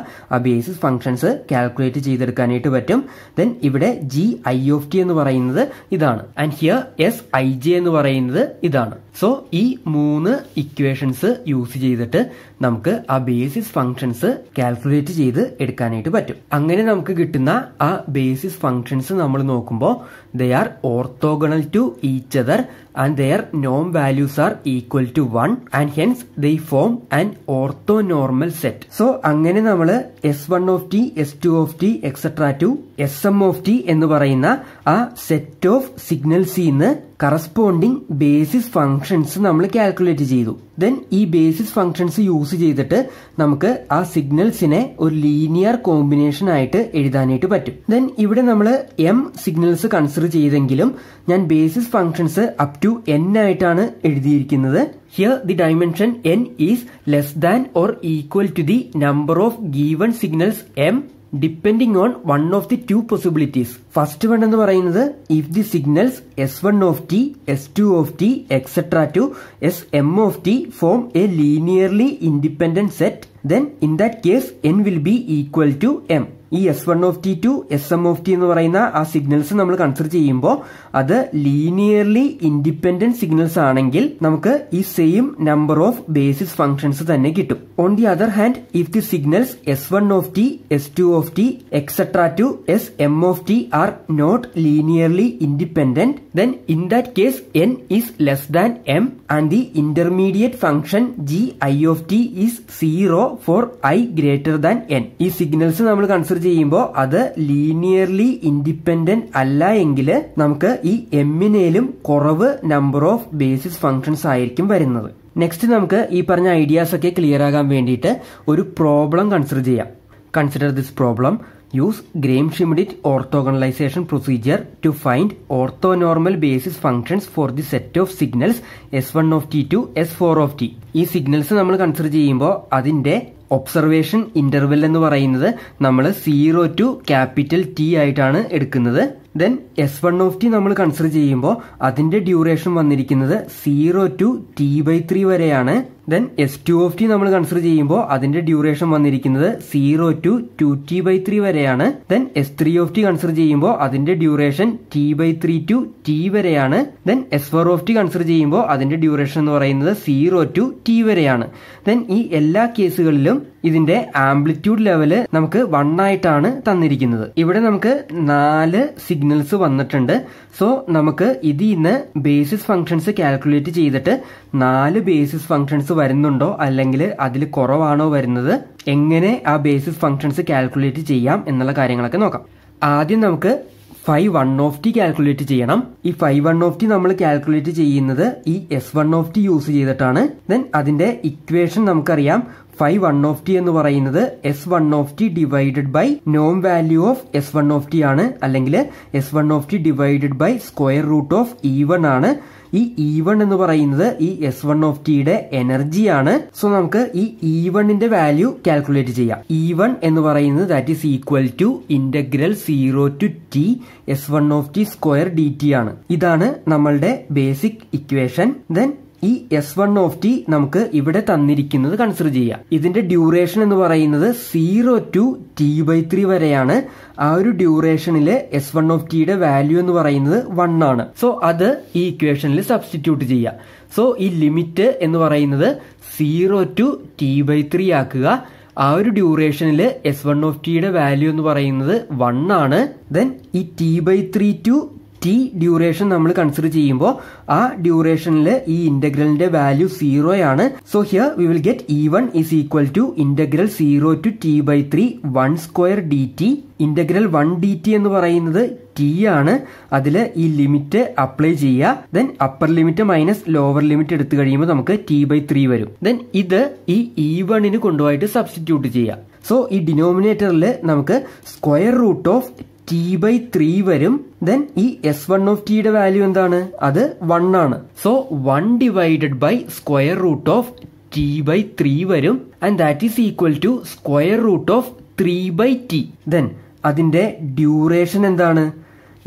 Speaker 1: ബേസിസ് ഫംഗ്ഷൻസ് കാൽക്കുലേറ്റ് ചെയ്തെടുക്കാനായിട്ട് പറ്റും ദെൻ ഇവിടെ ജി ഐ ഓഫ് ടി എന്ന് പറയുന്നത് ഇതാണ് and here S I J എന്ന് പറയുന്നത് ഇതാണ് സോ ഈ മൂന്ന് ഇക്വേഷൻസ് യൂസ് ചെയ്തിട്ട് നമുക്ക് ആ ബേസിസ് ഫങ്ഷൻസ് കാൽക്കുലേറ്റ് ചെയ്ത് എടുക്കാനായിട്ട് പറ്റും അങ്ങനെ നമുക്ക് കിട്ടുന്ന ആ ബേസിസ് ഫങ്ഷൻസ് നമ്മൾ നോക്കുമ്പോൾ they are orthogonal to each other and their നോം values are equal to one and hence they form and orthonormal set so അങ്ങനെ നമ്മൾ S one of T S two of T etcetera to S M of T എന്ന് പറയുന്ന ആ set of സിഗ്നൽസിൽ നിന്ന് corresponding basis functions നമ്മൾ calculate ചെയ്തു then ഈ ബേസിസ് ഫങ്ഷൻസ് യൂസ് ചെയ്തിട്ട് നമുക്ക് ആ സിഗ്നൽസിനെ ഒരു ലീനിയർ കോമ്പിനേഷൻ ആയിട്ട് എഴുതാനായിട്ട് പറ്റും ദെൻ ഇവിടെ നമ്മൾ എം സിഗ്നൽസ് കൺസിഡർ ചെയ്തെങ്കിലും ഞാൻ basis functions up to n ആയിട്ടാണ് എഴുതിയിരിക്കുന്നത് here the dimension n is less than or equal to the number of given signals m depending on one of the two possibilities first one എന്ന് പറയുന്നത് if the signals s one of T S two of T etcetera to S M of T form a linearly independent set then in that case n will be equal to M ഈ S one of T to S M of T എന്ന് പറയുന്ന ആ signals നമ്മൾ consider ചെയ്യുമ്പോൾ അത് linearly independent signals ആണെങ്കിൽ നമുക്ക് ഈ same number of basis functions തന്നെ കിട്ടും on the other hand if the signals s one of T S two of T etcetera to S M of t are not linearly independent then in that case n is less than m and the intermediate function g I of T is zero for i greater than n ഈ signals നമ്മൾ consider ചെയ്യുമ്പോൾ അത് linearly independent അല്ല എങ്കിൽ നമുക്ക് ഈ എമ്മിനേലും കുറവ് number of basis functions ആയിരിക്കും വരുന്നത് നെക്സ്റ്റ് നമുക്ക് ഈ പറഞ്ഞ ഐഡിയാസ് ഒക്കെ ക്ലിയർ ആകാൻ വേണ്ടിയിട്ട് ഒരു പ്രോബ്ലം കൺസിഡർ ചെയ്യാം consider this problem use Gram Schmidt orthogonalisation procedure to find orthonormal basis functions for the set of signals s one of T to S four of T ഈ signals നമ്മൾ consider ചെയ്യുമ്പോൾ അതിന്റെ observation interval എന്ന് പറയുന്നത് നമ്മൾ zero to capital T ആയിട്ടാണ് എടുക്കുന്നത് then s one of T നമ്മൾ കൺസിഡർ ചെയ്യുമ്പോൾ അതിന്റെ ഡ്യൂറേഷൻ വന്നിരിക്കുന്നത് zero to T by three വരെയാണ് then S two of T നമ്മൾ കൺസിഡർ ചെയ്യുമ്പോൾ അതിന്റെ ഡ്യൂറേഷൻ വന്നിരിക്കുന്നത് zero to two T by three വരെയാണ് then S three of T consider ചെയ്യുമ്പോൾ അതിന്റെ duration t by three to T വരെയാണ് then s four of T consider ചെയ്യുമ്പോൾ അതിന്റെ ഡ്യൂറേഷൻ എന്ന് പറയുന്നത് സീറോ ടു ടി വരെയാണ് ദെൻ ഈ എല്ലാ കേസുകളിലും ഇതിന്റെ ആംപ്ലിറ്റ്യൂഡ് ലെവല് നമുക്ക് വൺ ആയിട്ടാണ് തന്നിരിക്കുന്നത് ഇവിടെ നമുക്ക് നാല് സിഗ്മ സിഗ്നൽസ് വന്നിട്ടുണ്ട് സോ നമുക്ക് ഇതിൽ നിന്ന് ബേസിസ് ഫംഗ്ഷൻസ് കാൽക്കുലേറ്റ് ചെയ്തിട്ട് നാല് ബേസിസ് ഫംഗ്ഷൻസ് വരുന്നുണ്ടോ അല്ലെങ്കിൽ അതിൽ കുറവാണോ വരുന്നത് എങ്ങനെ ആ ബേസിസ് ഫംഗ്ഷൻസ് കാൽക്കുലേറ്റ് ചെയ്യാം എന്നുള്ള കാര്യങ്ങളൊക്കെ നോക്കാം ആദ്യം നമുക്ക് five one of T calculate ചെയ്യണം ഈ ഫൈവ് വൺ ഓഫ് ടി നമ്മൾ കാൽക്കുലേറ്റ് ചെയ്യുന്നത് ഈ S one of T use ചെയ്തിട്ടാണ് ദെൻ അതിന്റെ ഇക്വേഷൻ നമുക്കറിയാം ഫൈവ് വൺ ഓഫ് ടി എന്ന് പറയുന്നത് s one of T divided by നോം value of S one of T ആണ് അല്ലെങ്കിൽ s one of T divided by square root of E one ആണ് ഈ ഇ e വൺ എന്ന് പറയുന്നത് ഈ എസ് വൺ ഓഫ് ടിയുടെ ആണ് സോ നമുക്ക് ഈ ഇ വണ്ണിന്റെ വാല്യൂ കാൽക്കുലേറ്റ് ചെയ്യാം ഇ e വൺ എന്ന് പറയുന്നത് that is equal to integral zero to T s one of T square D T ആണ് ഇതാണ് നമ്മളുടെ ബേസിക് ഇക്വേഷൻ ദെൻ ഈ എസ് വൺ ഓഫ് ടി നമുക്ക് ഇവിടെ തന്നിരിക്കുന്നത് കൺസിഡർ ചെയ്യാം ഇതിന്റെ ഡ്യൂറേഷൻ എന്ന് പറയുന്നത് zero to T by three വരെയാണ് ആ ഒരു ഡ്യൂറേഷനിലെ എസ് വൺ ഓഫ് ടിയുടെ വാല്യൂ എന്ന് പറയുന്നത് വൺ ആണ് സോ അത് ഈ ഇക്വേഷനിൽ സബ്സ്റ്റിറ്റ്യൂട്ട് ചെയ്യാം സോ ഈ ലിമിറ്റ് എന്ന് പറയുന്നത് zero to T by three ആക്കുക ആ ഒരു ഡ്യൂറേഷനിൽ എസ് വൺ ഓഫ് ടിയുടെ വാല്യൂ എന്ന് പറയുന്നത് വൺ ആണ് ദെൻ ഈ T by three to T duration നമ്മൾ കൺസിഡർ ചെയ്യുമ്പോൾ ആ ഡ്യൂറേഷനിൽ ഈ ഇന്റഗ്രലിന്റെ വാല്യൂ സീറോ ആണ് so here we will get e one is equal to integral zero to T by three one square D t integral one d T എന്ന് പറയുന്നത് T ആണ് അതിൽ ഈ ലിമിറ്റ് അപ്ലൈ ചെയ്യുക then upper limit minus lower limit എടുത്തു കഴിയുമ്പോൾ നമുക്ക് T by three വരും ദെൻ ഇത് ഈ ഇ e വണ്ണിന് കൊണ്ടുപോയിട്ട് സബ്സ്റ്റിറ്റ്യൂട്ട് ചെയ്യുക സോ ഈ ഡിനോമിനേറ്ററിൽ നമുക്ക് square root of T by three വരും ദെൻ ഈ എസ് വൺ ഓഫ് ടിയുടെ വാല്യൂ എന്താണ് അത് വൺ ആണ് so one divided by square root of T by three വരും and that is equal to square root of three by t then അതിന്റെ duration എന്താണ്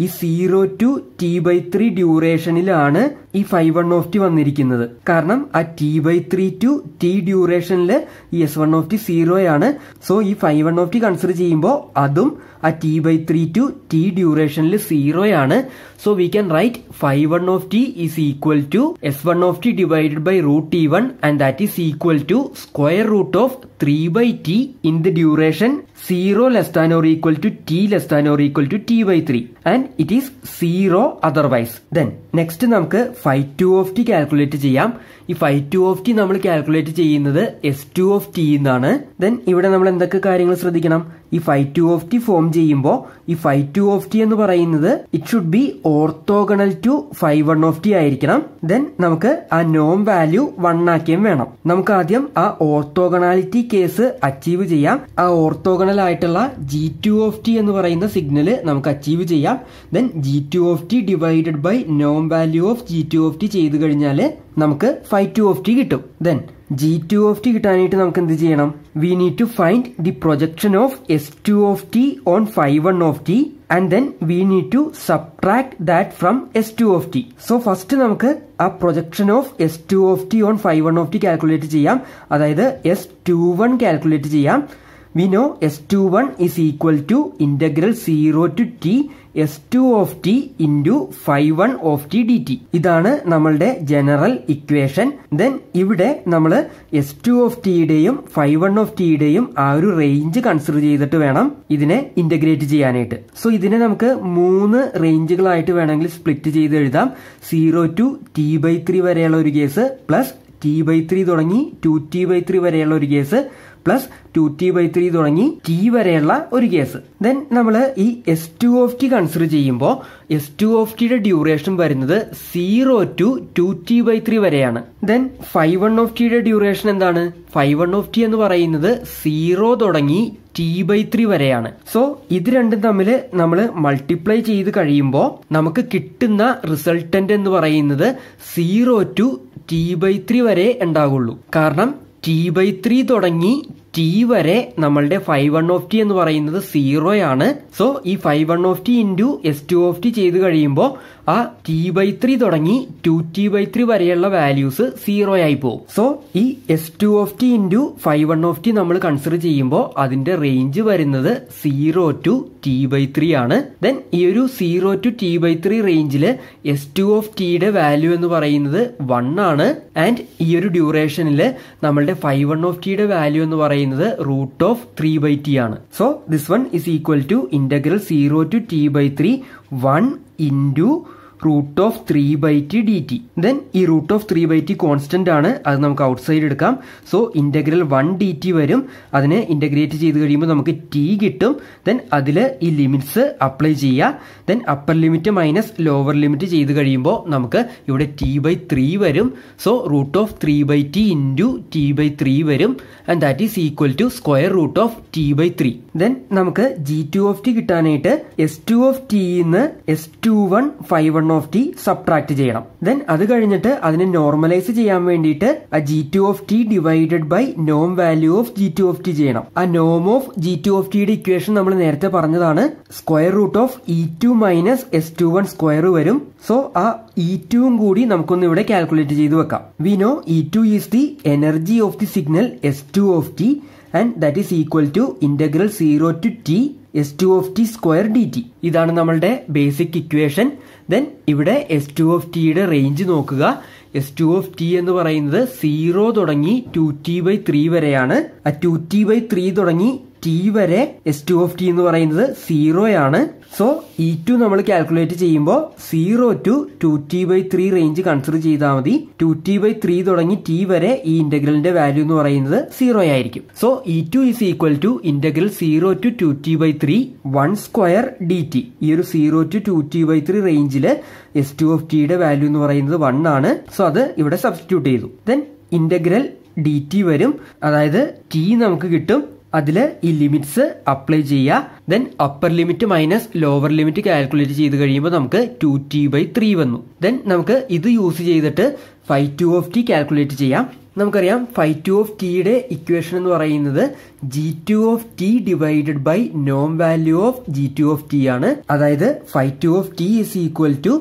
Speaker 1: ഈ zero to T by three ഡ്യൂറേഷനിലാണ് ഈ ഫൈവ് വൺ ഓഫ് ടി വന്നിരിക്കുന്നത് കാരണം ആ T by three to T ഡ്യൂറേഷനിൽ ഈ S one of T zero ആണ് സോ ഈ five one of T consider ചെയ്യുമ്പോൾ അതും ആ T by three to T ഡ്യൂറേഷനിൽ സീറോ ആണ് so we can write phi one of T is equal to S one of T divided by root t one and that is equal to square root of three by T in the duration zero less than or equal to t less than or equal to T by three and it is zero otherwise then next നമുക്ക് phi two of T calculate ചെയ്യാം ഈ phi two of T നമ്മൾ calculate ചെയ്യുന്നത് S two of t എന്നാണ് then ഇവിടെ നമ്മൾ എന്തൊക്കെ കാര്യങ്ങൾ ശ്രദ്ധിക്കണം ഈ phi two of T form ചെയ്യുമ്പോൾ ഈ ഫൈ ടു ഓഫ് ടി എന്ന് പറയുന്നത് it should be orthogonal to phi one of t ആയിരിക്കണം ദെൻ നമുക്ക് ആ നോം വാല്യൂ വൺ ആക്കിയും വേണം നമുക്ക് ആദ്യം ആ ഓർത്തോഗണാലിറ്റി കേസ് അച്ചീവ് ചെയ്യാം ആ ഓർത്തോഗണൽ ആയിട്ടുള്ള ജി ടു ഓഫ് ടി എന്ന് പറയുന്ന സിഗ്നല് നമുക്ക് അച്ചീവ് ചെയ്യാം then g two of T divided by നോം value of G two of t ചെയ്ത് കഴിഞ്ഞാൽ നമുക്ക് ഫൈ ടു ഓഫ് ടി കിട്ടും then g two of T കിട്ടാനായിട്ട് നമുക്ക് എന്ത് ചെയ്യണം we need to find the projection of S two of T on five one of T and then we need to subtract that from s two of T so first നമുക്ക് ആ projection of S two of T on five one of T calculate ചെയ്യാം അതായത് s two one calculate ചെയ്യാം we know s two one is equal to integral zero to T S two of T into five one of T D T ഇതാണ് നമ്മളുടെ general equation then ഇവിടെ നമ്മൾ S two of ടിയുടെയും phi one of ടിയുടെയും ആ ഒരു range consider ചെയ്തിട്ട് വേണം ഇതിനെ ഇന്റഗ്രേറ്റ് ചെയ്യാനായിട്ട് സോ ഇതിനെ നമുക്ക് മൂന്ന് റേഞ്ചുകളായിട്ട് വേണമെങ്കിൽ സ്പ്ലിറ്റ് ചെയ്ത് എഴുതാം zero to T by three വരെയുള്ള ഒരു case plus t by three തുടങ്ങി ടു ടി ബൈ ത്രീ വരെയുള്ള ഒരു case plus two T by three തുടങ്ങി ടി വരെയുള്ള ഒരു കേസ് ദെൻ നമ്മൾ ഈ S two of T consider ചെയ്യുമ്പോൾ എസ് ടു ഓഫ് ടിയുടെ ഡ്യൂറേഷൻ വരുന്നത് zero to two T by three വരെയാണ് ദെൻ ഫൈവ് വൺ ഓഫ് ടിയുടെ ഡ്യൂറേഷൻ എന്താണ് ഫൈവ് വൺ ഓഫ് ടി എന്ന് പറയുന്നത് സീറോ തുടങ്ങി ടി ബൈ ത്രീ വരെയാണ് സോ ഇത് രണ്ടും തമ്മിൽ നമ്മൾ മൾട്ടിപ്ലൈ ചെയ്ത് കഴിയുമ്പോൾ നമുക്ക് കിട്ടുന്ന റിസൾട്ടന്റ് എന്ന് പറയുന്നത് zero to T by three വരെ ഉണ്ടാകുള്ളൂ കാരണം ടി ബൈ ത്രീ തുടങ്ങി ടി വരെ നമ്മളുടെ ഫൈവ് വൺ ഓഫ് ടി എന്ന് പറയുന്നത് സീറോ ആണ് സോ ഈ five one of T into S two of t ചെയ്ത് കഴിയുമ്പോൾ ആ ടി ബൈ ത്രീ തുടങ്ങി ടു ടി ബൈ ത്രീ വരെയുള്ള വാല്യൂസ് സീറോ ആയി പോകും സോ ഈ S two of T into five one of T നമ്മൾ കൺസിഡർ ചെയ്യുമ്പോൾ അതിന്റെ റേഞ്ച് വരുന്നത് zero to T by three ആണ് ദെൻ ഈ ഒരു zero to T by three റേഞ്ചിൽ എസ് ടു ഓഫ് ടിയുടെ വാല്യൂ എന്ന് പറയുന്നത് വൺ ആണ് ആൻഡ് ഈ ഒരു ഡ്യൂറേഷനിൽ നമ്മളുടെ ഫൈവ് വൺ ഓഫ് ടിയുടെ വാല്യൂ എന്ന് പറയുന്നത് root of three by T ആണ് so this one is equal to integral zero to T by three one Indu root of three by T D T then ഈ root of three by T constant ആണ് അത് നമുക്ക് outside എടുക്കാം so integral one d T വരും അതിനെ integrate ചെയ്ത് കഴിയുമ്പോൾ നമുക്ക് ടി കിട്ടും ദെൻ അതിൽ ഈ ലിമിറ്റ്സ് അപ്ലൈ ചെയ്യുക then upper limit minus lower limit ചെയ്ത് കഴിയുമ്പോൾ നമുക്ക് ഇവിടെ ടി ബൈ ത്രീ വരും so root of three by T into T by three വരും and that is equal to square root of T by three then നമുക്ക് G two of T കിട്ടാനായിട്ട് s two of T S two one five one of t subtract ചെയ്യണം then അത് കഴിഞ്ഞിട്ട് അതിനെ normalise ചെയ്യാൻ വേണ്ടിയിട്ട് ആ g two of T divided by നോം value of G two of t ചെയ്യണം ആ നോം ഓഫ് ജി ടു ഓഫ് ടിയുടെ ഇക്വേഷൻ നമ്മൾ നേരത്തെ പറഞ്ഞതാണ് square root of E two minus S two one square വരും സോ ആ ഇ e ടുവും കൂടി നമുക്കൊന്ന് ഇവിടെ കാൽക്കുലേറ്റ് ചെയ്ത് വെക്കാം we know e two is the energy of the signal S two of T and that is equal to integral zero to T S two of T square D T ഇതാണ് നമ്മളുടെ basic equation then ഇവിടെ S two of ടിയുടെ range നോക്കുക S two of T എന്ന് പറയുന്നത് zero തുടങ്ങി two T by three വരെയാണ് ആ ടു ടി ബൈ ത്രീ തുടങ്ങി ടി വരെ എസ് ടു ഓഫ് ടി എന്ന് പറയുന്നത് സീറോ ആണ് സോ ഇ ടു നമ്മൾ കാൽക്കുലേറ്റ് ചെയ്യുമ്പോൾ zero to two T by three range consider ചെയ്താൽ മതി ടു ടി ബൈ ത്രീ തുടങ്ങി ടി വരെ ഈ ഇന്റഗ്രലിന്റെ വാല്യൂ എന്ന് പറയുന്നത് സീറോ ആയിരിക്കും so E two is equal to integral zero to two T by three one square D T ഈ ഒരു zero to two T by three റേഞ്ചിൽ എസ് ടു ഓഫ് ടിയുടെ വാല്യൂ എന്ന് പറയുന്നത് വൺ ആണ് സോ അത് ഇവിടെ സബ്സ്റ്റിറ്റ്യൂട്ട് ചെയ്തു ദെൻ ഇന്റഗ്രൽ ഡി ടി വരും അതായത് ടി നമുക്ക് കിട്ടും അതിൽ ഈ ലിമിറ്റ്സ് അപ്ലൈ ചെയ്യുക then upper limit minus lower limit calculate ചെയ്ത് കഴിയുമ്പോൾ നമുക്ക് ടു ടി ബൈ ത്രീ വന്നു ദെൻ നമുക്ക് ഇത് യൂസ് ചെയ്തിട്ട് phi two of T calculate ചെയ്യാം നമുക്കറിയാം ഫൈവ് ടു ഓഫ് ടിയുടെ ഇക്വേഷൻ എന്ന് പറയുന്നത് G two of T divided by നോം value of G two of T ആണ് അതായത് phi two of T is equal to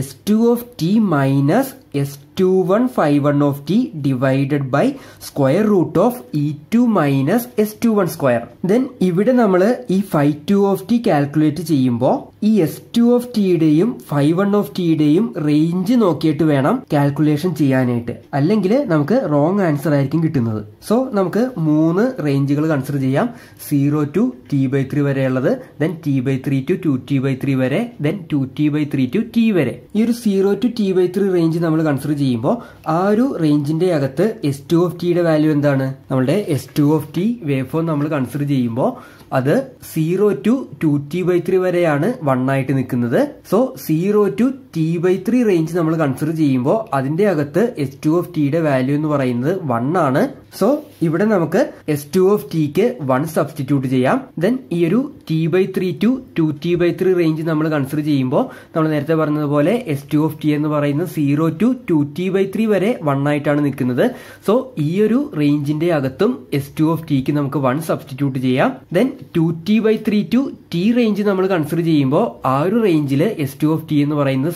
Speaker 1: S two of T minus S two one one phi of T divided by square root of E two minus S two one square then ഇവിടെ നമ്മൾ ഈ five two of T calculate ചെയ്യുമ്പോൾ ഈ S two of ടിയുടെയും phi one of ടിയുടെയും range നോക്കിയിട്ട് വേണം calculation ചെയ്യാനായിട്ട് അല്ലെങ്കിൽ നമുക്ക് റോങ് ആൻസർ ആയിരിക്കും കിട്ടുന്നത് സോ നമുക്ക് മൂന്ന് റേഞ്ചുകൾ കൺസിഡർ ചെയ്യാം zero to T by three വരെയുള്ളത് then T by three to two T by three വരെ then two T by three to T വരെ ഈ ഒരു zero to T by three range നമ്മൾ കൺസിഡർ ചെയ്യും ചെയ്യുമ്പോൾ ആ ഒരു റേഞ്ചിന്റെ അകത്ത് എസ് ടു ഓഫ് ടിയുടെ വാല്യൂ എന്താണ് നമ്മുടെ S two of T wave form നമ്മൾ കൺസിഡർ ചെയ്യുമ്പോൾ അത് zero to two T by three വരെയാണ് വൺ ആയിട്ട് നിൽക്കുന്നത് so zero to T by three range നമ്മൾ കൺസിഡർ ചെയ്യുമ്പോൾ അതിന്റെ അകത്ത് എസ് ടു ഓഫ് ടിയുടെ വാല്യൂ എന്ന് പറയുന്നത് വൺ ആണ് സോ ഇവിടെ നമുക്ക് എസ് ടു ഓഫ് ടിക്ക് വൺ സബ്സ്റ്റിറ്റ്യൂട്ട് ചെയ്യാം ദെൻ ഈ ഒരു T by three to two T by three range നമ്മൾ കൺസിഡർ ചെയ്യുമ്പോൾ നമ്മൾ നേരത്തെ പറഞ്ഞതുപോലെ എസ് ടു ഓഫ് ടി എന്ന് പറയുന്നത് zero to two T by three വരെ വൺ ആയിട്ടാണ് നിൽക്കുന്നത് സോ ഈ ഒരു റേഞ്ചിന്റെ അകത്തും എസ് ടു ഓഫ് ടിക്ക് നമുക്ക് വൺ സബ്സ്റ്റിറ്റ്യൂട്ട് ചെയ്യാം then two T by three to T range നമ്മൾ കൺസിഡർ ചെയ്യുമ്പോൾ ആ ഒരു റേഞ്ചിൽ എസ് ടു ഓഫ് ടി എന്ന് പറയുന്നത്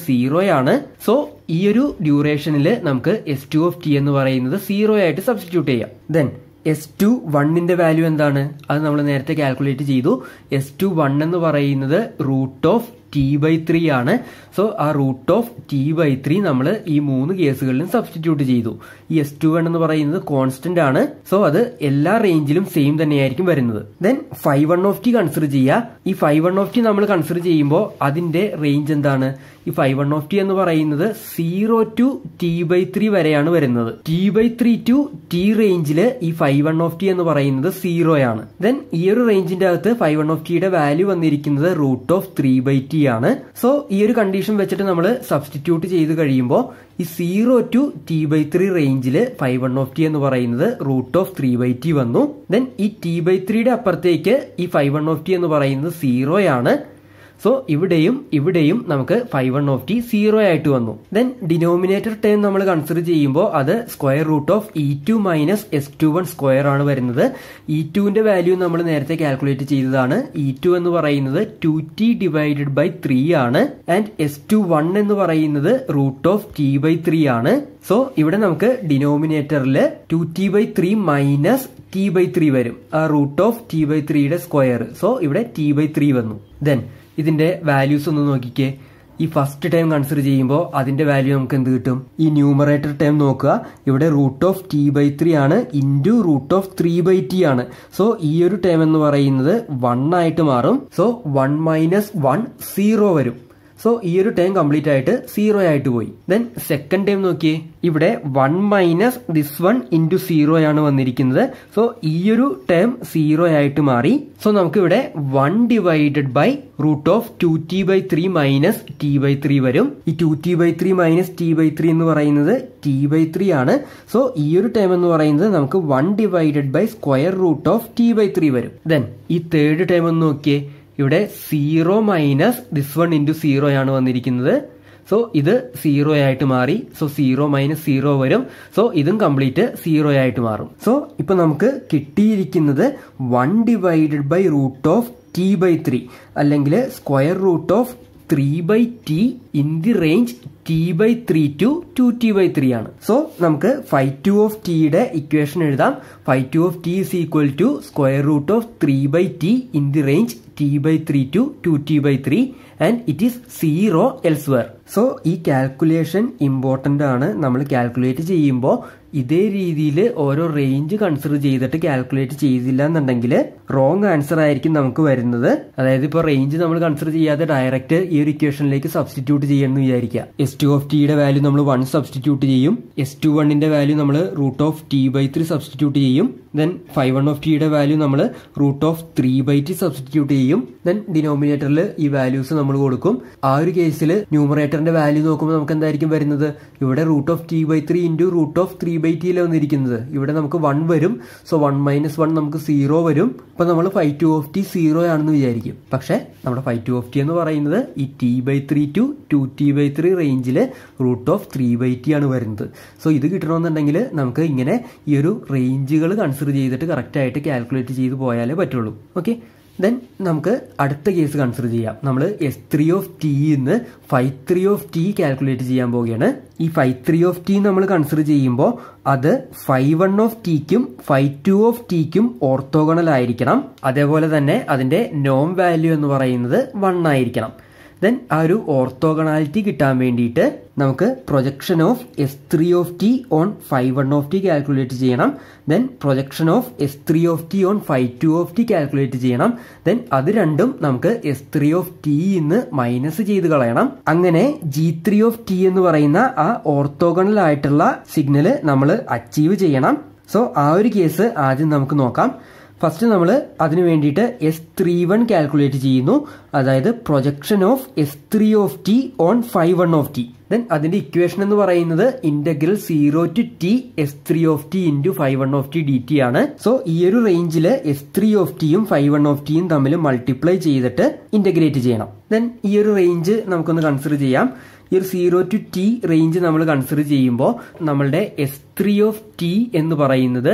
Speaker 1: ആണ് സോ ഈ ഒരു ഡ്യൂറേഷനിൽ നമുക്ക് എസ് ടു ഓഫ് ടി എന്ന് പറയുന്നത് സീറോ ആയിട്ട് സബ്സ്റ്റിറ്റ്യൂട്ട് ചെയ്യാം ദെൻ എസ് ടു വണ്ണിന്റെ വാല്യൂ എന്താണ് അത് നമ്മൾ നേരത്തെ കാൽക്കുലേറ്റ് ചെയ്തു എസ് ടു വൺ എന്ന് പറയുന്നത് root of T by three ആണ് സോ ആ root of T by three നമ്മൾ ഈ മൂന്ന് കേസുകളിലും സബ്സ്റ്റിറ്റ്യൂട്ട് ചെയ്തു ഈ എസ് ടു വൺ എന്ന് പറയുന്നത് കോൺസ്റ്റന്റ് ആണ് സോ അത് എല്ലാ റേഞ്ചിലും സെയിം തന്നെയായിരിക്കും വരുന്നത് then five one of T consider ചെയ്യുക ഈ ഫൈവ് വൺ ഓഫ് ടി നമ്മൾ കൺസിഡർ ചെയ്യുമ്പോൾ അതിന്റെ റേഞ്ച് എന്താണ് ഈ ഫൈവ് വൺ ഓഫ് ടി എന്ന് പറയുന്നത് zero to T by three വരെയാണ് വരുന്നത് T by three to T റേഞ്ചിൽ ഈ ഫൈവ് വൺ ഓഫ് ടി എന്ന് പറയുന്നത് സീറോ ആണ് ദെൻ ഈ ഒരു റേഞ്ചിന്റെ അകത്ത് ഫൈവ് വൺ ഓഫ് ടിയുടെ വാല്യൂ വന്നിരിക്കുന്നത് root of three by T ആണ് സോ ഈ ഒരു കണ്ടീഷൻ വെച്ചിട്ട് നമ്മൾ സബ്സ്റ്റിറ്റ്യൂട്ട് ചെയ്ത് കഴിയുമ്പോൾ ഈ zero to T by three റേഞ്ചിൽ ഫൈവ് വൺ ഓഫ് ടി എന്ന് പറയുന്നത് root of three by T വന്നു ദെൻ ഈ ടി ബൈ ത്രീയുടെ അപ്പുറത്തേക്ക് ഈ ഫൈവ് വൺ ഓഫ് ടി എന്ന് പറയുന്നത് സീറോയാണ് സോ ഇവിടെയും ഇവിടെയും നമുക്ക് five one of T zero ആയിട്ട് വന്നു ദെൻ ഡിനോമിനേറ്റർ ടേം നമ്മൾ കൺസിഡർ ചെയ്യുമ്പോൾ അത് square root of E two minus S two one square ആണ് വരുന്നത് ഇ ടുവിന്റെ വാല്യൂ നമ്മൾ നേരത്തെ കാൽക്കുലേറ്റ് ചെയ്തതാണ് ഇ e ടു എന്ന് പറയുന്നത് two T divided by three ആണ് ആൻഡ് എസ് ടു വൺ എന്ന് പറയുന്നത് root of T by three ആണ് സോ ഇവിടെ നമുക്ക് ഡിനോമിനേറ്ററിൽ two T by three minus T by three വരും ആ റൂട്ട് ഓഫ് ടി ബൈ ത്രീയുടെ സ്ക്വയർ സോ ഇവിടെ ടി ബൈ ത്രീ വന്നു ദെൻ ഇതിന്റെ വാല്യൂസ് ഒന്ന് നോക്കിക്കേ ഈ ഫസ്റ്റ് ടൈം കൺസിഡർ ചെയ്യുമ്പോൾ അതിന്റെ വാല്യൂ നമുക്ക് എന്ത് കിട്ടും ഈ ന്യൂമറേറ്റർ ടൈം നോക്കുക ഇവിടെ root of T by three ആണ് into root of three by T ആണ് സോ ഈ ഒരു ടൈം എന്ന് പറയുന്നത് വൺ ആയിട്ട് മാറും so one minus one zero വരും സോ ഈ ഒരു ടേം കംപ്ലീറ്റ് ആയിട്ട് സീറോ ആയിട്ട് പോയി ദെൻ സെക്കൻഡ് ടേം നോക്കിയേ ഇവിടെ one minus this one into zero ആണ് വന്നിരിക്കുന്നത് സോ ഈ ഒരു ടേം സീറോ ആയിട്ട് മാറി സോ നമുക്ക് ഇവിടെ one divided by root of two T by three minus T by three വരും ഈ two T by three minus T by three എന്ന് പറയുന്നത് ടി ബൈ ത്രീ ആണ് സോ ഈ ഒരു ടേം എന്ന് പറയുന്നത് നമുക്ക് one divided by square root of T by three വരും ദെൻ ഈ തേർഡ് ടേം ഒന്ന് നോക്കിയേ ഇവിടെ zero minus this one into zero ആണ് വന്നിരിക്കുന്നത് സോ ഇത് സീറോ ആയിട്ട് മാറി സോ സീറോ മൈനസ് സീറോ വരും സോ ഇതും കംപ്ലീറ്റ് സീറോ ആയിട്ട് മാറും സോ ഇപ്പൊ നമുക്ക് കിട്ടിയിരിക്കുന്നത് one divided by root of T by three അല്ലെങ്കിൽ square root of three by T in the range T by three to two T by three ആണ് so നമുക്ക് ഫൈവ് ടു ഓഫ് ടിയുടെ equation എഴുതാം phi two of T is equal to square root of three by T in the range t by 3 to 2t by 3 and it is zero elsewhere so ഈ calculation important ആണ് നമ്മൾ calculate ചെയ്യുമ്പോൾ ഇതേ രീതിയിൽ ഓരോ range consider ചെയ്തിട്ട് calculate ചെയ്തില്ല എന്നുണ്ടെങ്കിൽ റോങ് ആൻസർ ആയിരിക്കും നമുക്ക് വരുന്നത് അതായത് ഇപ്പോൾ റേഞ്ച് നമ്മൾ കൺസിഡർ ചെയ്യാതെ ഡയറക്റ്റ് ഈ ഒരു ഇക്വേഷനിലേക്ക് സബ്സ്റ്റിറ്റ്യൂട്ട് ചെയ്യണമെന്ന് വിചാരിക്കുക എസ് ടു ഓഫ് ടിയുടെ വാല്യൂ നമ്മൾ വൺ സബ്സ്റ്റിറ്റ്യൂട്ട് ചെയ്യും എസ് ടു വണ്ണിന്റെ വാല്യൂ നമ്മൾ root of T by three substitute ചെയ്യും ദെൻ ഫൈവ് വൺ ഓഫ് ടിയുടെ വാല്യൂ നമ്മൾ root of three by T substitute ചെയ്യും ദെൻ ഡിനോമിനേറ്ററിൽ ഈ വാല്യൂസ് നമ്മൾ കൊടുക്കും ആ ഒരു കേസിൽ ന്യൂമറേറ്ററിന്റെ വാല്യൂ നോക്കുമ്പോൾ നമുക്ക് എന്തായിരിക്കും വരുന്നത് ഇവിടെ root of T by three into root of three by T വന്നിരിക്കുന്നത് ഇവിടെ നമുക്ക് വൺ വരും സോ വൺ മൈനസ് വൺ നമുക്ക് സീറോ വരും അപ്പം നമ്മൾ phi two of T zero ആണെന്ന് വിചാരിക്കും പക്ഷേ നമ്മുടെ ഫൈ ടു ഓഫ് ടി എന്ന് പറയുന്നത് ഈ T by three to two T by three റേഞ്ചിൽ root of three by T ആണ് വരുന്നത് സോ ഇത് കിട്ടണമെന്നുണ്ടെങ്കിൽ നമുക്ക് ഇങ്ങനെ ഈ ഒരു റേഞ്ചുകൾ കൺസിഡർ ചെയ്തിട്ട് കറക്റ്റായിട്ട് കാൽക്കുലേറ്റ് ചെയ്ത് പോയാലേ പറ്റുള്ളൂ ഓക്കെ ദെൻ നമുക്ക് അടുത്ത കേസ് കൺസിഡർ ചെയ്യാം നമ്മൾ എസ് ത്രീ ഓഫ് ടീന്ന് phi three of T calculate ചെയ്യാൻ പോവുകയാണ് ഈ ഫൈവ് ത്രീ ഓഫ് ടി നമ്മൾ കൺസിഡർ ചെയ്യുമ്പോൾ അത് ഫൈവ് വൺ ഓഫ് ടിക്കും ഫൈവ് ടു ഓഫ് ടിക്കും ഓർത്തോഗണൽ ആയിരിക്കണം അതേപോലെ തന്നെ അതിൻ്റെ നോം വാല്യൂ എന്ന് പറയുന്നത് വൺ ആയിരിക്കണം ദെൻ ആ ഒരു ഓർത്തോഗണാലിറ്റി കിട്ടാൻ വേണ്ടിയിട്ട് നമുക്ക് projection of S three of T on five one of T calculate ചെയ്യണം then projection of S three of T on five two of T calculate ചെയ്യണം ദെൻ അത് രണ്ടും നമുക്ക് എസ് ത്രീ ഓഫ് ടി ഇന്ന് minus ചെയ്ത് കളയണം അങ്ങനെ G three of T എന്ന് പറയുന്ന ആ ഓർത്തോഗണൽ ആയിട്ടുള്ള സിഗ്നല് നമ്മൾ അച്ചീവ് ചെയ്യണം സോ ആ ഒരു കേസ് ആദ്യം നമുക്ക് നോക്കാം ഫസ്റ്റ് നമ്മൾ അതിന് വേണ്ടിയിട്ട് എസ് ത്രീ വൺ കാൽക്കുലേറ്റ് ചെയ്യുന്നു അതായത് projection of S three of T on five one of T then അതിന്റെ ഇക്വേഷൻ എന്ന് പറയുന്നത് integral zero to T S three of T into five one of T D T ആണ് so ഈ ഒരു റേഞ്ചിൽ S three of ടിയും phi one of ടിയും തമ്മിൽ മൾട്ടിപ്ലൈ ചെയ്തിട്ട് ഇന്റഗ്രേറ്റ് ചെയ്യണം ദെൻ ഈ ഒരു റേഞ്ച് നമുക്കൊന്ന് കൺസിഡർ ചെയ്യാം ഈ ഒരു സീറോ ടു ടി റേഞ്ച് നമ്മൾ കൺസിഡർ ചെയ്യുമ്പോൾ നമ്മളുടെ എസ് ത്രീ ഓഫ് ടി എന്ന് പറയുന്നത്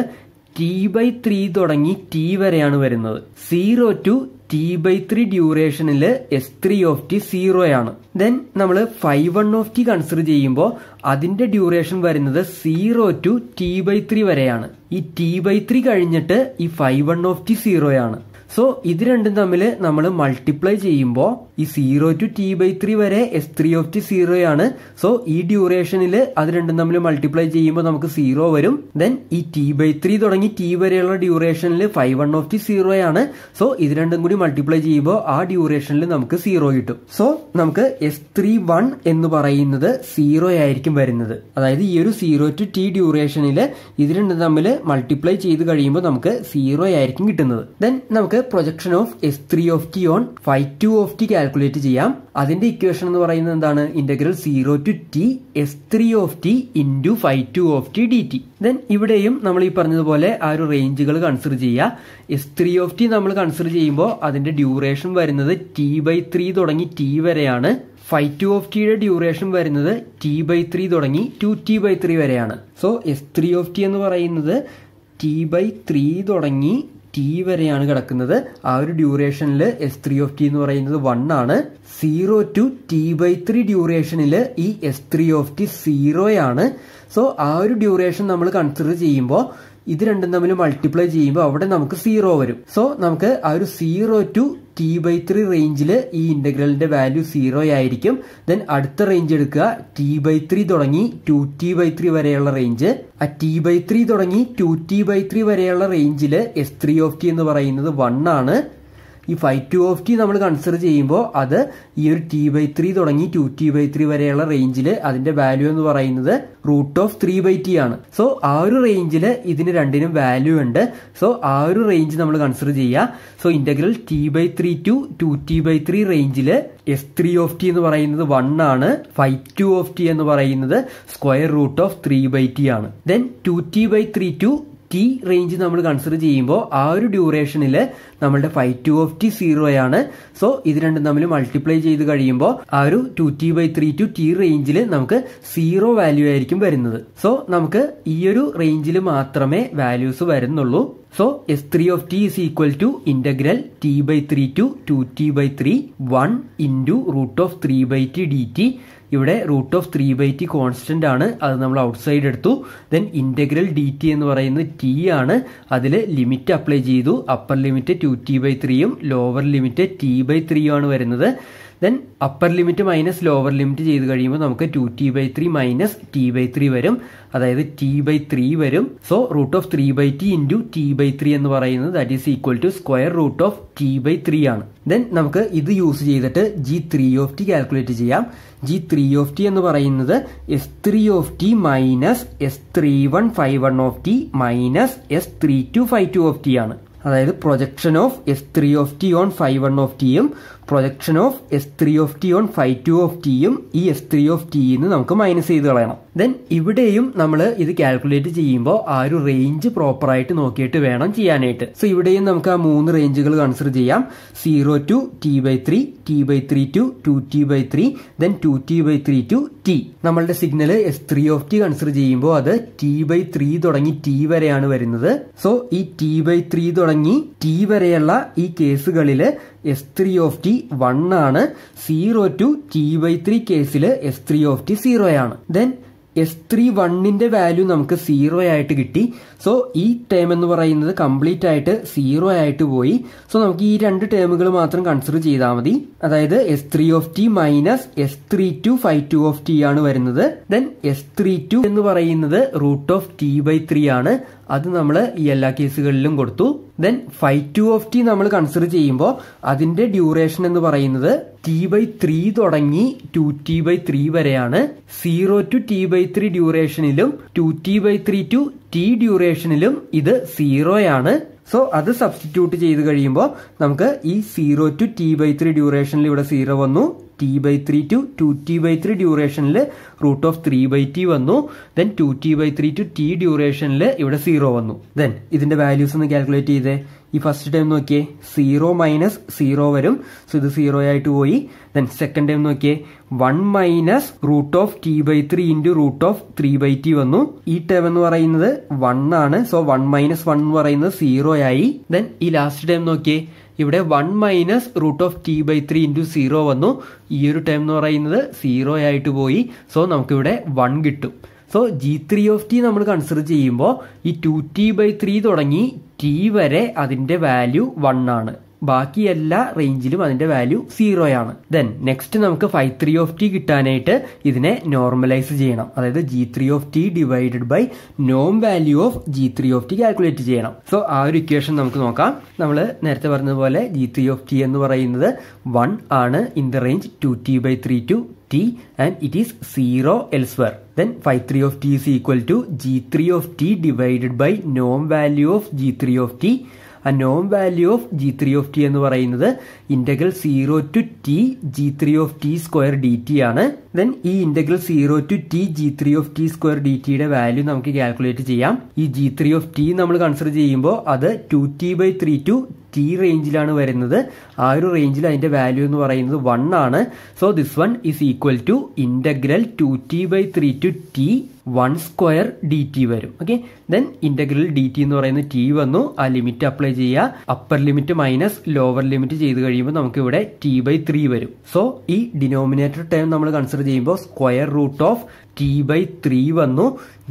Speaker 1: ടി ബൈ ത്രീ തുടങ്ങി ടി വരെയാണ് വരുന്നത് zero to T by three ഡ്യൂറേഷനിൽ S three of T zero ആണ് ദെൻ നമ്മൾ five one of T consider ചെയ്യുമ്പോൾ അതിന്റെ ഡ്യൂറേഷൻ വരുന്നത് zero to T by three വരെയാണ് ഈ ടി ബൈ ത്രീ കഴിഞ്ഞിട്ട് ഈ five one of T zero ആണ് സോ ഇത് രണ്ടും തമ്മിൽ നമ്മൾ മൾട്ടിപ്ലൈ ചെയ്യുമ്പോൾ ഈ zero to T by three വരെ S three of T zero ആണ് സോ ഈ ഡ്യൂറേഷനിൽ അത് രണ്ടും തമ്മിൽ മൾട്ടിപ്ലൈ ചെയ്യുമ്പോൾ നമുക്ക് സീറോ വരും ദെൻ ഈ ടി ബൈ ത്രീ തുടങ്ങി ടി വരെയുള്ള ഡ്യൂറേഷനിൽ phi one of T zero ആണ് സോ ഇത് രണ്ടും കൂടി മൾട്ടിപ്ലൈ ചെയ്യുമ്പോൾ ആ ഡ്യൂറേഷനിൽ നമുക്ക് സീറോ കിട്ടും സോ നമുക്ക് എസ് ത്രീ വൺ എന്ന് പറയുന്നത് സീറോ ആയിരിക്കും വരുന്നത് അതായത് ഈ ഒരു സീറോ ടു ടി ഡ്യൂറേഷനിൽ ഇത് രണ്ടും തമ്മിൽ മൾട്ടിപ്ലൈ ചെയ്ത് കഴിയുമ്പോൾ നമുക്ക് സീറോ ആയിരിക്കും കിട്ടുന്നത് ദെൻ നമുക്ക് projection of S three of T on five two of T calculate ചെയ്യാം അതിന്റെ ഇക്വേഷൻ എന്ന് പറയുന്നത് എന്താണ് integral zero to T S three of T into five two of T D T then ഇവിടെയും നമ്മൾ ഈ പറഞ്ഞതുപോലെ ആ ഒരു റേഞ്ചുകൾ കൺസിഡർ ചെയ്യുക എസ് ത്രീ ഓഫ് ടി നമ്മൾ കൺസിഡർ ചെയ്യുമ്പോൾ അതിന്റെ ഡ്യൂറേഷൻ വരുന്നത് ടി ബൈ ത്രീ തുടങ്ങി ടി വരെയാണ് ഫൈവ് ടു ഓഫ് ടിയുടെ ഡ്യൂറേഷൻ വരുന്നത് ടി ബൈ ത്രീ തുടങ്ങി ടു ടി ബൈ ത്രീ വരെയാണ് so S three of T എന്ന് പറയുന്നത് ടി ബൈ ത്രീ തുടങ്ങി ടി വരെയാണ് കിടക്കുന്നത് ആ ഒരു ഡ്യൂറേഷനിൽ എസ് ത്രീ ഓഫ് ടി എന്ന് പറയുന്നത് വൺ ആണ് zero to T by three ഡ്യൂറേഷനിൽ ഈ എസ് ത്രീ ഓഫ് ടി ആണ് സോ ആ ഒരു ഡ്യൂറേഷൻ നമ്മൾ കൺസിഡർ ചെയ്യുമ്പോൾ ഇത് രണ്ടും തമ്മിൽ മൾട്ടിപ്ലൈ ചെയ്യുമ്പോൾ അവിടെ നമുക്ക് സീറോ വരും സോ നമുക്ക് ആ ഒരു zero to T by three റേഞ്ചിൽ ഈ ഇൻ്റഗ്രലിൻ്റെ വാല്യൂ സീറോ ആയിരിക്കും ദെൻ അടുത്ത റേഞ്ച് എടുക്കുക ടി ബൈ ത്രീ തുടങ്ങി ടു ടി ബൈ ത്രീ വരെയുള്ള റേഞ്ച് ആ ടി ബൈ ത്രീ തുടങ്ങി ടു ടി ബൈ ത്രീ വരെയുള്ള റേഞ്ചിൽ എസ് ത്രീ ഓഫ് ടി എന്ന് പറയുന്നത് വൺ ആണ് ഈ ഫൈവ് ടു ഓഫ് ടി നമ്മൾ കൺസിഡർ ചെയ്യുമ്പോൾ അത് ഈ ഒരു ടി ബൈ ത്രീ തുടങ്ങി ടു ടി ബൈ ത്രീ വരെയുള്ള റേഞ്ചിൽ അതിന്റെ വാല്യൂ എന്ന് പറയുന്നത് root of three by T ആണ് സോ ആ ഒരു റേഞ്ചിൽ ഇതിന് രണ്ടിനും വാല്യൂ ഉണ്ട് സോ ആ ഒരു റേഞ്ച് നമ്മൾ കൺസിഡർ ചെയ്യുക so integral T by three to two T by three റേഞ്ചിൽ എസ് ത്രീ ഓഫ് ടി എന്ന് പറയുന്നത് വൺ ആണ് ഫൈവ് ടു ഓഫ് ടി എന്ന് പറയുന്നത് square root of three by T ആണ് then two T by three to T range നമ്മൾ consider ചെയ്യുമ്പോൾ ആ ഒരു ഡ്യൂറേഷനിൽ നമ്മളുടെ ഫൈവ് ടു ഓഫ് ടി ആണ് സോ ഇത് രണ്ടും തമ്മിൽ മൾട്ടിപ്ലൈ ചെയ്ത് കഴിയുമ്പോൾ ആ ഒരു two T by three to T റേഞ്ചിൽ നമുക്ക് സീറോ വാല്യൂ ആയിരിക്കും വരുന്നത് സോ നമുക്ക് ഈ ഒരു റേഞ്ചിൽ മാത്രമേ വാല്യൂസ് വരുന്നുള്ളൂ so S three of T is equal to integral T by three to two T by three one into root of three by T D T ഇവിടെ root of three by T constant ആണ് അത് നമ്മൾ ഔട്ട് side എടുത്തു then integral D T എന്ന് പറയുന്നത് T ആണ് അതിൽ ലിമിറ്റ് അപ്ലൈ ചെയ്തു upper limit two T by ത്രീയും ലോവർ ലിമിറ്റ് ടി ബൈ ത്രീയും ആണ് വരുന്നത് then upper limit minus lower limit ചെയ്ത് കഴിയുമ്പോൾ നമുക്ക് two T by three minus T by three വരും അതായത് ടി ബൈ ത്രീ വരും so root of three by T into T by three എന്ന് പറയുന്നത് that is equal to square root of T by three ആണ് ദെൻ നമുക്ക് ഇത് use ചെയ്തിട്ട് G three of T calculate ചെയ്യാം ജി ത്രീ ഓഫ് ടി എന്ന് പറയുന്നത് S three of T minus S three one five one of T minus S three two five two of T ആണ് അതായത് projection of S three of T on five one of ടിയും projection of S three of T on five two of ടിയും ഈ S three of ടിയിൽ നിന്ന് നമുക്ക് minus ചെയ്ത് കളയണം ദെൻ ഇവിടെയും നമ്മൾ ഇത് കാൽക്കുലേറ്റ് ചെയ്യുമ്പോൾ ആ ഒരു റേഞ്ച് പ്രോപ്പറായിട്ട് നോക്കിയിട്ട് വേണം ചെയ്യാനായിട്ട് സോ ഇവിടെയും നമുക്ക് ആ മൂന്ന് റേഞ്ചുകൾ കൺസിഡർ ചെയ്യാം zero to T by three T by three to two T by three then two T by three to T നമ്മളുടെ signal S three of T consider ചെയ്യുമ്പോൾ അത് ടി ബൈ ത്രീ തുടങ്ങി ടി വരെയാണ് വരുന്നത് so ഈ T by three തുടങ്ങി T വരെയുള്ള ഈ കേസുകളിൽ S three of T one ആണ് zero to T by three കേസിൽ S three of T zero ആണ് ദെൻ എസ് ത്രീ വണ്ണിന്റെ വാല്യൂ നമുക്ക് സീറോ ആയിട്ട് കിട്ടി സോ ഈ ടേം എന്ന് പറയുന്നത് കംപ്ലീറ്റ് ആയിട്ട് സീറോ ആയിട്ട് പോയി സോ നമുക്ക് ഈ രണ്ട് ടേമുകൾ മാത്രം കൺസിഡർ ചെയ്താൽ മതി അതായത് S three of T minus S three two five two of T ആണ് വരുന്നത് ദെൻ എസ് ത്രീ ടു എന്ന് പറയുന്നത് root of T by three ആണ് അത് നമ്മൾ ഈ എല്ലാ കേസുകളിലും കൊടുത്തു then five two of T നമ്മൾ കൺസിഡർ ചെയ്യുമ്പോൾ അതിന്റെ ഡ്യൂറേഷൻ എന്ന് പറയുന്നത് ടി ബൈ ത്രീ തുടങ്ങി ടു ടി ബൈ ത്രീ വരെയാണ് zero to T by three ഡ്യൂറേഷനിലും two T by three to T ഡ്യൂറേഷനിലും ഇത് സീറോയാണ് സോ അത് സബ്സ്റ്റിറ്റ്യൂട്ട് ചെയ്ത് കഴിയുമ്പോൾ നമുക്ക് ഈ zero to T by three ഡ്യൂറേഷനിൽ ഇവിടെ സീറോ വന്നു T by three to two T by three ഡ്യൂറേഷനിൽ root of three by T വന്നു then two T by three to T ഡ്യൂറേഷനിൽ ഇവിടെ സീറോ വന്നു ദെൻ ഇതിന്റെ വാല്യൂസ് ഒന്ന് കാൽക്കുലേറ്റ് ചെയ്തേ ഈ ഫസ്റ്റ് ടൈം നോക്കിയേ സീറോ മൈനസ് സീറോ വരും സോ ഇത് സീറോ ആയിട്ട് പോയി ദെൻ സെക്കൻഡ് ടൈം നോക്കിയേ one minus root of T by three into root of three by T വന്നു ഈ ടൈം എന്ന് പറയുന്നത് വൺ ആണ് സോ വൺ മൈനസ് വൺ എന്ന് പറയുന്നത് സീറോ ആയി ദെൻ ഈ ലാസ്റ്റ് ടൈം നോക്കിയേ ഇവിടെ one minus root of T by three into zero വന്നു ഈ ഒരു ടൈം എന്ന് പറയുന്നത് സീറോ ആയിട്ട് പോയി സോ നമുക്കിവിടെ വൺ കിട്ടും so G three of T നമ്മൾ കൺസിഡർ ചെയ്യുമ്പോൾ ഈ ടു ടി ബൈ ത്രീ തുടങ്ങി ടി വരെ അതിൻ്റെ വാല്യൂ വൺ ആണ് ബാക്കി എല്ലാ റേഞ്ചിലും അതിന്റെ വാല്യൂ സീറോ ആണ് ദെൻ നെക്സ്റ്റ് നമുക്ക് ഫൈവ് ത്രീ ഓഫ് ടി കിട്ടാനായിട്ട് ഇതിനെ നോർമലൈസ് ചെയ്യണം അതായത് G three of T divided by നോം value of G three of T calculate ചെയ്യണം സോ ആ ഒരു ഇക്വേഷൻ നമുക്ക് നോക്കാം നമ്മൾ നേരത്തെ പറഞ്ഞതുപോലെ ജി ത്രീ ഓഫ് ടി എന്ന് പറയുന്നത് വൺ ആണ് in the range two T by three to T and it is zero elsewhere then five three of T is equal to G three of T divided by നോം value of G three of T ആ നോൺ value of G three of T എന്ന് പറയുന്നത് integral zero to T G three of T square D T ആണ് then ഈ integral zero to T G three of T square D ടിയുടെ value നമുക്ക് calculate ചെയ്യാം ഈ ജി ത്രീ ഓഫ് ടി നമ്മൾ consider ചെയ്യുമ്പോൾ അത് two T by three to T റേഞ്ചിലാണ് വരുന്നത് ആ ഒരു റേഞ്ചിൽ അതിന്റെ വാല്യൂ എന്ന് പറയുന്നത് വൺ ആണ് so this one is equal to integral two T by three to T one square D T വരും okay then integral D T എന്ന് പറയുന്ന ടി വന്നു ആ ലിമിറ്റ് അപ്ലൈ ചെയ്യുക upper limit minus lower limit ചെയ്ത് കഴിയുമ്പോൾ നമുക്ക് ഇവിടെ ടി ബൈ ത്രീ വരും സോ ഈ ഡിനോമിനേറ്റർ ടൈം നമ്മൾ കൺസിഡർ ചെയ്യുമ്പോൾ square root of T by three വന്നു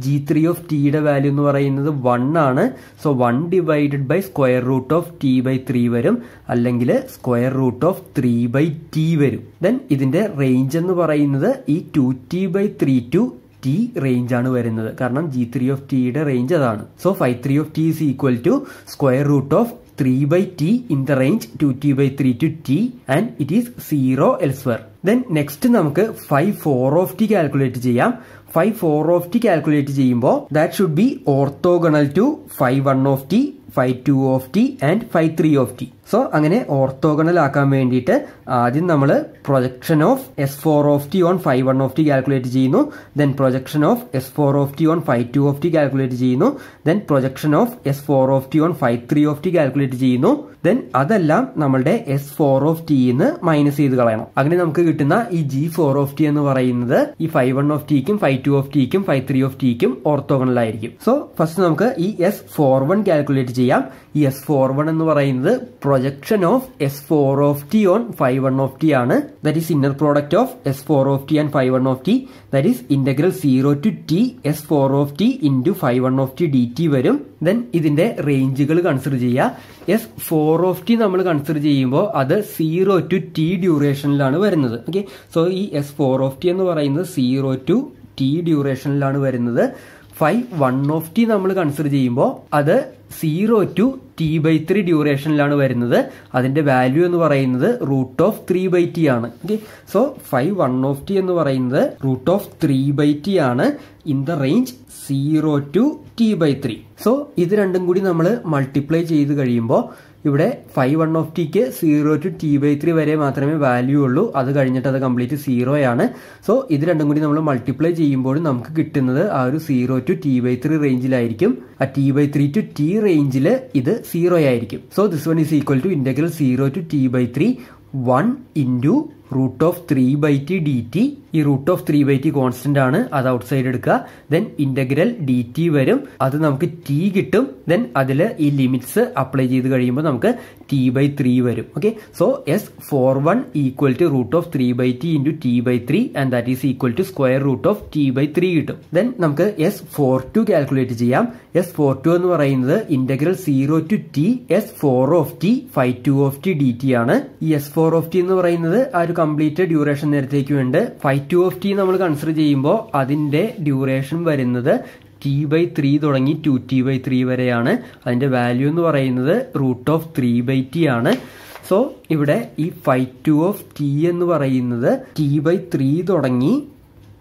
Speaker 1: ജി ത്രീ ഓഫ് ടിയുടെ വാല്യൂ എന്ന് പറയുന്നത് വൺ ആണ് so one divided by square root of T by three വരും അല്ലെങ്കിൽ square root of three by T വരും ദെൻ ഇതിന്റെ റേഞ്ച് എന്ന് പറയുന്നത് ഈ two T by three to T range ആണ് വരുന്നത് കാരണം ജി ത്രീ ഓഫ് ടിയുടെ റേഞ്ച് അതാണ് so five three of T is equal to square root of three by T in the range two T by three to T and it is zero elsewhere then next നമുക്ക് five four of T calculate ചെയ്യാം five four of T calculate ചെയ്യുമ്പോൾ that should be orthogonal to five one of T five two of T and five three of T so അങ്ങനെ orthogonal ആക്കാൻ വേണ്ടിയിട്ട് ആദ്യം നമ്മൾ projection of S four of T on five one of T calculate ചെയ്യുന്നു then projection of S four of T on five two of T calculate ചെയ്യുന്നു then projection of S four of T on five three of T calculate ചെയ്യുന്നു then അതെല്ലാം നമ്മളുടെ S four of ടിന്ന് minus ചെയ്ത് കളയണം അങ്ങനെ നമുക്ക് കിട്ടുന്ന ഈ ജി ഫോർ ഓഫ് ടി എന്ന് പറയുന്നത് ഈ ഫൈവ് വൺ ഓഫ് ടിക്കും ഫൈവ് ടു ഓഫ് ടിക്കും ഫൈവ് ത്രീ ഓഫ് ടിക്കും ഓർത്തോഗണൽ ആയിരിക്കും സോ ഫസ്റ്റ് നമുക്ക് ഈ എസ് ഫോർ വൺ കാൽക്കുലേറ്റ് ചെയ്യാം ഈ എസ് ഫോർ വൺ എന്ന് പറയുന്നത് projection of S four of T on five one of T ആണ് that is inner product of S four of T and five one of T that is integral zero to T S four of T into five one of T D T വരും then ഇതിന്റെ റേഞ്ചുകൾ consider ചെയ്യുക S four of T നമ്മൾ consider ചെയ്യുമ്പോൾ അത് zero to T ഡ്യൂറേഷനിലാണ് വരുന്നത് okay so ഈ എസ് ഫോർ ഓഫ് ടി എന്ന് പറയുന്നത് സീറോ ടു ടി ഡ്യൂറേഷനിലാണ് വരുന്നത് ഫൈവ് വൺ ഓഫ് ടി നമ്മൾ കൺസിഡർ ചെയ്യുമ്പോൾ അത് zero to T by three ഡ്യൂറേഷനിലാണ് വരുന്നത് അതിൻ്റെ വാല്യൂ എന്ന് പറയുന്നത് root of three by T ആണ് okay so five one of T എന്ന് പറയുന്നത് root of three by T ആണ് in the range zero to T by three so ഇത് രണ്ടും കൂടി നമ്മൾ മൾട്ടിപ്ലൈ ചെയ്ത് കഴിയുമ്പോൾ ഇവിടെ five one of tick zero to T by three വരെ മാത്രമേ വാല്യൂ ഉള്ളൂ അത് കഴിഞ്ഞിട്ട് അത് കംപ്ലീറ്റ് സീറോ ആണ് സോ ഇത് രണ്ടും കൂടി നമ്മൾ മൾട്ടിപ്ലൈ ചെയ്യുമ്പോൾ നമുക്ക് കിട്ടുന്നത് ആ ഒരു zero to T by three റേഞ്ചിലായിരിക്കും ആ T by three to T റേഞ്ചിൽ ഇത് സീറോ ആയിരിക്കും so this one is equal to integral zero to T by three one into root of three by T D T ഈ root of three by T constant ആണ് അത് outside എടുക്കുക then integral D T വരും അത് നമുക്ക് T കിട്ടും then അതിൽ ഈ ലിമിറ്റ്സ് അപ്ലൈ ചെയ്ത് കഴിയുമ്പോൾ നമുക്ക് ടി ബൈ ത്രീ വരും okay so S four one equal to root of three by T into T by three and that is equal to square root of T by three കിട്ടും then നമുക്ക് S four two calculate ചെയ്യാം S four two എന്ന് പറയുന്നത് integral zero to T S four of T five two of T D T ആണ് ഈ S four of T എന്ന് പറയുന്നത് ആ ഒരു കംപ്ലീറ്റ് ഡ്യൂറേഷൻ നേരത്തേക്ക് ഉണ്ട് ഫൈവ് ടു ഓഫ് ടി നമ്മൾ കൺസിഡർ ചെയ്യുമ്പോൾ അതിൻ്റെ ഡ്യൂറേഷൻ വരുന്നത് ടി ബൈ ത്രീ തുടങ്ങി ടു ടി ബൈ ത്രീ വരെയാണ് അതിൻ്റെ വാല്യൂ എന്ന് പറയുന്നത് root of three by T ആണ് സോ ഇവിടെ ഈ ഫൈവ് ടു ഓഫ് ടി എന്ന് പറയുന്നത് ടി ബൈ ത്രീ തുടങ്ങി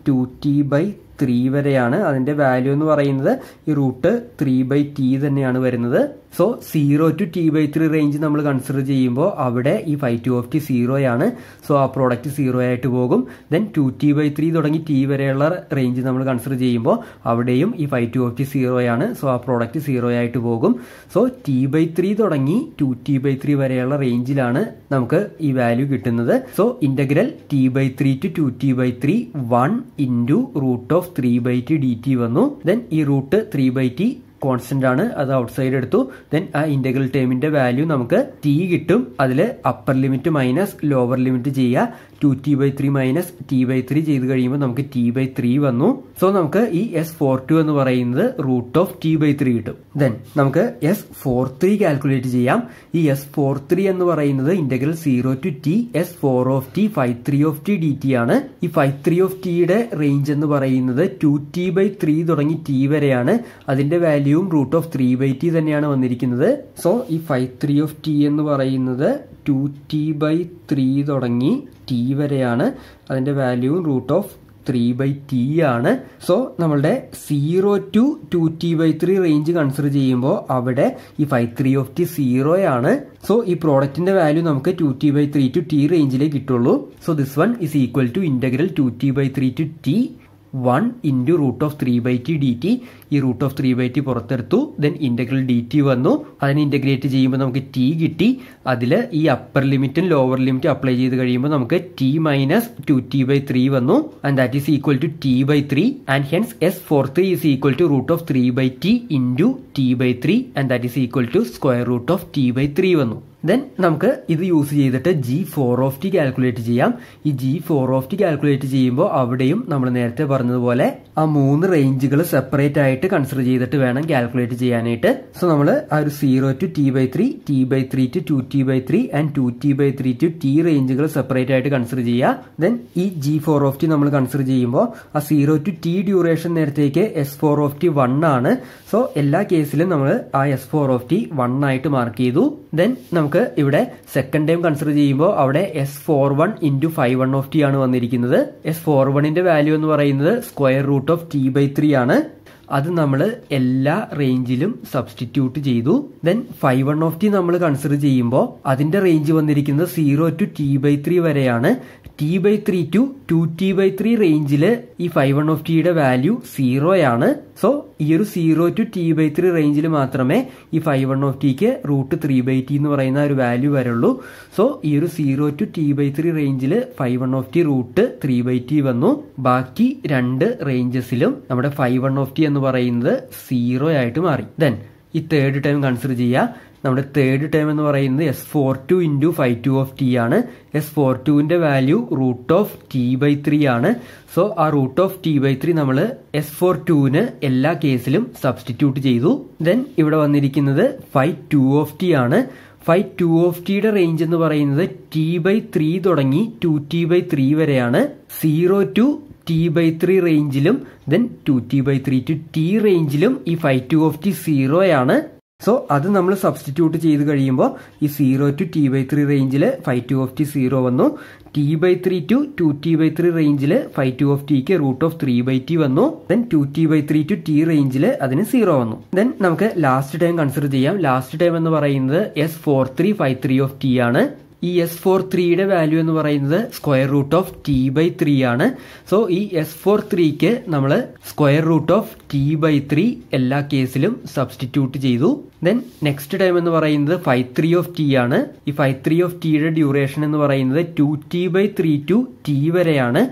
Speaker 1: ടു ടി ബൈ ത്രീ വരെയാണ് അതിൻ്റെ വാല്യൂ എന്ന് പറയുന്നത് ഈ റൂട്ട് ത്രീ ബൈ ടി തന്നെയാണ് വരുന്നത് so zero to T by three range നമ്മൾ കൺസിഡർ ചെയ്യുമ്പോൾ അവിടെ ഈ five two of T zero ആണ് സോ ആ പ്രോഡക്റ്റ് സീറോ ആയിട്ട് പോകും then two T by three തുടങ്ങി ടി വരെയുള്ള റേഞ്ച് നമ്മൾ കൺസിഡർ ചെയ്യുമ്പോൾ അവിടെയും ഈ five two of T zero ആണ് സോ ആ പ്രോഡക്റ്റ് സീറോ ആയിട്ട് പോകും സോ ടി ബൈ ത്രീ തുടങ്ങി ടു ടി ബൈ ത്രീ വരെയുള്ള റേഞ്ചിലാണ് നമുക്ക് ഈ വാല്യൂ കിട്ടുന്നത് so integral T by three to two T by three one into root of three by T D T വന്നു ദെൻ ഈ root three by T constant ആണ് അത് ഔട്ട് സൈഡ് എടുത്തു ദെൻ ആ ഇന്റഗ്രൽ ടേമിന്റെ വാല്യൂ നമുക്ക് T കിട്ടും അതിൽ upper limit minus lower limit ചെയ്യുക two T by three minus T by three ചെയ്ത് കഴിയുമ്പോൾ നമുക്ക് ടി ബൈ ത്രീ വന്നു സോ നമുക്ക് ഈ എസ് ഫോർ ടു എന്ന് പറയുന്നത് root of T by three കിട്ടും ദെൻ നമുക്ക് എസ് ഫോർ ത്രീ കാൽക്കുലേറ്റ് ചെയ്യാം ഈ എസ് ഫോർ ത്രീ എന്ന് പറയുന്നത് integral zero to T S four of T five three of T D T ആണ് ഈ ഫൈവ് ത്രീ ഓഫ് ടിയുടെ റേഞ്ച് എന്ന് പറയുന്നത് ടു ടി ബൈ ത്രീ തുടങ്ങി ടി വരെയാണ് അതിന്റെ വാല്യൂവും root of three by T തന്നെയാണ് വന്നിരിക്കുന്നത് സോ ഈ ഫൈവ് ത്രീ ഓഫ് ടി എന്ന് പറയുന്നത് ടു ടി ബൈ ത്രീ തുടങ്ങി ടി വരെയാണ് അതിൻ്റെ value root of three by T ആണ് സോ നമ്മളുടെ zero to two T by three range consider ചെയ്യുമ്പോൾ അവിടെ ഈ five three of T zero ആണ് സോ ഈ പ്രോഡക്റ്റിന്റെ വാല്യൂ നമുക്ക് two T by three to T റേഞ്ചിലേ കിട്ടുള്ളൂ so this one is equal to integral two T by three to T one into root of three by T D T ഈ root of three by T പുറത്തെടുത്തു then integral D T വന്നു അതിന് integrate ചെയ്യുമ്പോൾ നമുക്ക് T കിട്ടി അതിൽ ഈ upper ലിമിറ്റും ലോവർ ലിമിറ്റും അപ്ലൈ ചെയ്ത് കഴിയുമ്പോൾ നമുക്ക് T minus two T by three വന്നു and that is equal to T by three and hence S four three is equal to root of three by T into T by three and that is equal to square root of T by three വന്നു then നമുക്ക് ഇത് use ചെയ്തിട്ട് G four of T calculate ചെയ്യാം ഈ G four of T calculate ചെയ്യുമ്പോൾ അവിടെയും നമ്മൾ നേരത്തെ പറഞ്ഞതുപോലെ ആ മൂന്ന് റേഞ്ചുകൾ സെപ്പറേറ്റ് ആയിട്ട് കൺസിഡർ ചെയ്തിട്ട് വേണം കാൽക്കുലേറ്റ് ചെയ്യാനായിട്ട് സോ നമ്മൾ ആ ഒരു zero to T by three T by three to two T by three and two T by three to T റേഞ്ചുകൾ സെപ്പറേറ്റ് ആയിട്ട് കൺസിഡർ ചെയ്യുക ദെൻ ഈ ജി ഫോർ ഓഫ് ടി നമ്മൾ കൺസിഡർ ചെയ്യുമ്പോൾ ആ സീറോ ടു ടി ഡ്യൂറേഷൻ നേരത്തേക്ക് S four of T one ആണ് so എല്ലാ കേസിലും നമ്മൾ ആ S four of T one ആയിട്ട് മാർക്ക് ചെയ്തു ദെൻ നമുക്ക് നമുക്ക് ഇവിടെ സെക്കൻഡ് ടൈം കൺസിഡർ ചെയ്യുമ്പോൾ അവിടെ S four one into five one of T ആണ് വന്നിരിക്കുന്നത് എസ് ഫോർ വണ്ണിന്റെ വാല്യൂ എന്ന് പറയുന്നത് square root of T by three ആണ് അത് നമ്മൾ എല്ലാ റേഞ്ചിലും സബ്സ്റ്റിറ്റ്യൂട്ട് ചെയ്തു then five one of T നമ്മൾ കൺസിഡർ ചെയ്യുമ്പോൾ അതിന്റെ റേഞ്ച് വന്നിരിക്കുന്നത് zero to T by three വരെയാണ് T by three to two T by three റേഞ്ചിൽ ഈ ഫൈവ് വൺ ഓഫ് ടിയുടെ വാല്യൂ ആണ് സോ ഈ ഒരു zero to T by three റേഞ്ചിൽ മാത്രമേ ഈ ഫൈവ് വൺ ഓഫ് ടിക്ക് റൂട്ട് ത്രീ ബൈ ടി എന്ന് പറയുന്ന ഒരു വാല്യൂ വരുള്ളൂ സോ ഈ ഒരു zero to T by three റേഞ്ചിൽ five one of T root three by T വന്നു ബാക്കി രണ്ട് റേഞ്ചസിലും നമ്മുടെ ഫൈവ് വൺ ഓഫ് ടി എന്ന് പറയുന്നത് സീറോ ആയിട്ട് മാറി ദെൻ ഈ തേർഡ് ടൈം കൺസിഡർ ചെയ്യുക നമ്മുടെ തേർഡ് ടേം എന്ന് പറയുന്നത് S four two into five two of T ആണ് എസ് ഫോർ ടുവിൻ്റെ value root of T by three ആണ് സോ ആ root of T by three നമ്മൾ എസ് ഫോർ ടുവിന് എല്ലാ കേസിലും സബ്സ്റ്റിറ്റ്യൂട്ട് ചെയ്തു ദെൻ ഇവിടെ വന്നിരിക്കുന്നത് ഫൈവ് ടു ഓഫ് ടി ആണ് ഫൈവ് ടു ഓഫ് ടിയുടെ റേഞ്ച് എന്ന് പറയുന്നത് ടി ബൈ ത്രീ തുടങ്ങി ടു ടി ബൈ ത്രീ വരെയാണ് zero to T by three റേഞ്ചിലും then two T by three to T റേഞ്ചിലും ഈ five two of T zero ആണ് സോ അത് നമ്മൾ സബ്സ്റ്റിറ്റ്യൂട്ട് ചെയ്ത് കഴിയുമ്പോൾ ഈ zero to T by three റേഞ്ചിൽ five two of T zero വന്നു T by three to two T by three റേഞ്ചിൽ ഫൈവ് ടു ഓഫ് ടിക്ക് root of three by T വന്നു then two T by three to T റേഞ്ചിൽ അതിന് zero വന്നു then നമുക്ക് last time consider ചെയ്യാം last time എന്ന് പറയുന്നത് S four three five three of T ആണ് ഈ എസ് ഫോർ ത്രീയുടെ വാല്യൂ എന്ന് പറയുന്നത് square root of T by three ആണ് സോ ഈ എസ് ഫോർ ത്രീക്ക് നമ്മൾ square root of T by three എല്ലാ കേസിലും സബ്സ്റ്റിറ്റ്യൂട്ട് ചെയ്തു ദെൻ നെക്സ്റ്റ് ടൈം എന്ന് പറയുന്നത് ഫൈവ് ത്രീ ഓഫ് ടി ആണ് ഈ ഫൈവ് ത്രീ ഓഫ് ടിയുടെ ഡ്യൂറേഷൻ എന്ന് പറയുന്നത് two T by three to T വരെയാണ്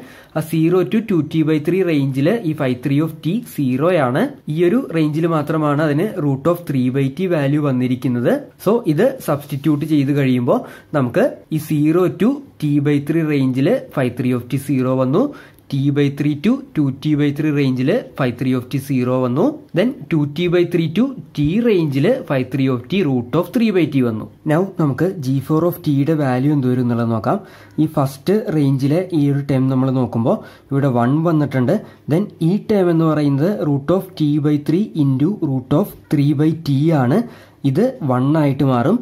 Speaker 1: zero to two T by three റേഞ്ചിൽ ഈ five three of T zero ആണ് ഈ ഒരു റേഞ്ചിൽ മാത്രമാണ് അതിന് root of three by T value വന്നിരിക്കുന്നത് സോ ഇത് സബ്സ്റ്റിറ്റ്യൂട്ട് ചെയ്ത് കഴിയുമ്പോൾ നമുക്ക് ഈ zero to T by three റേഞ്ചിൽ five three of T zero വന്നു T by three to two T by three റേഞ്ചിൽ five three of T zero വന്നു then two T by three to T റേഞ്ചിൽ five three of T root of three by T വന്നു now നമുക്ക് G four of ടിയുടെ value എന്ത് വരും എന്നുള്ളത് നോക്കാം ഈ ഫസ്റ്റ് റേഞ്ചിലെ ഈ ഒരു ടേം നമ്മൾ നോക്കുമ്പോൾ ഇവിടെ വൺ വന്നിട്ടുണ്ട് ദെൻ ഈ ടേം എന്ന് പറയുന്നത് root of T by three into root of three by T ആണ് ഇത് വൺ ആയിട്ട് മാറും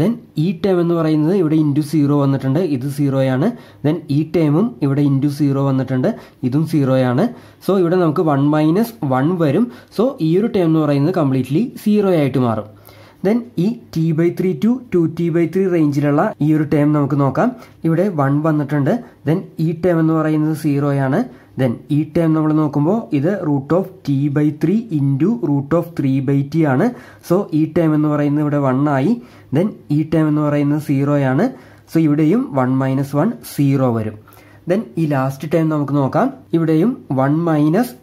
Speaker 1: ദെൻ ഈ ടൈം എന്ന് പറയുന്നത് ഇവിടെ ഇൻറ്റു സീറോ വന്നിട്ടുണ്ട് ഇത് സീറോയാണ് ദെൻ ഈ ടൈമും ഇവിടെ ഇൻറ്റു സീറോ വന്നിട്ടുണ്ട് ഇതും സീറോയാണ് സോ ഇവിടെ നമുക്ക് വൺ മൈനസ് വൺ വരും സോ ഈ ഒരു ടൈം എന്ന് പറയുന്നത് കംപ്ലീറ്റ്ലി സീറോ ആയിട്ട് മാറും ദെൻ ഈ T by three to two T by three റേഞ്ചിലുള്ള ഈ ഒരു ടൈം നമുക്ക് നോക്കാം ഇവിടെ വൺ വന്നിട്ടുണ്ട് ദെൻ ഈ ടൈം എന്ന് പറയുന്നത് സീറോയാണ് ദെൻ ഈ ടേം നമ്മൾ നോക്കുമ്പോൾ ഇത് root of T by three into root of three by T ആണ് സോ ഈ ടേം എന്ന് പറയുന്നത് ഇവിടെ വൺ ആയി ദെൻ ഈ ടേം എന്ന് പറയുന്നത് സീറോ ആണ് സോ ഇവിടെയും വൺ മൈനസ് വൺ സീറോ വരും ദെൻ ഈ ലാസ്റ്റ് ടേം നമുക്ക് നോക്കാം ഇവിടെയും വൺ മൈനസ്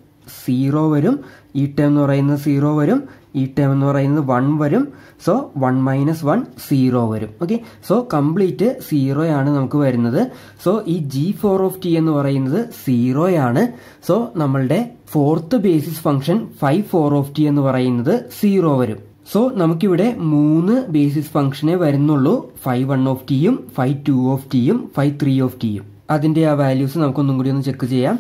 Speaker 1: സീറോ വരും ഈ ടേം എന്ന് പറയുന്നത് സീറോ വരും ഈ ടേം എന്ന് പറയുന്നത് വൺ വരും so one minus one zero വരും ഓക്കെ സോ കംപ്ലീറ്റ് സീറോ ആണ് നമുക്ക് വരുന്നത് സോ ഈ ജി ഫോർ ഓഫ് ടി എന്ന് പറയുന്നത് സീറോ ആണ് സോ നമ്മളുടെ fourth basis function five four of T എന്ന് പറയുന്നത് സീറോ വരും സോ നമുക്കിവിടെ മൂന്ന് ബേസിസ് ഫംഗ്ഷനെ വരുന്നുള്ളൂ ഫൈവ് വൺ ഓഫ് ടിയും ഫൈവ് ടു ഓഫ് ടിയും ഫൈവ് ത്രീ ഓഫ് ടിയും അതിന്റെ ആ വാല്യൂസ് നമുക്കൊന്നും കൂടി ഒന്ന് ചെക്ക് ചെയ്യാം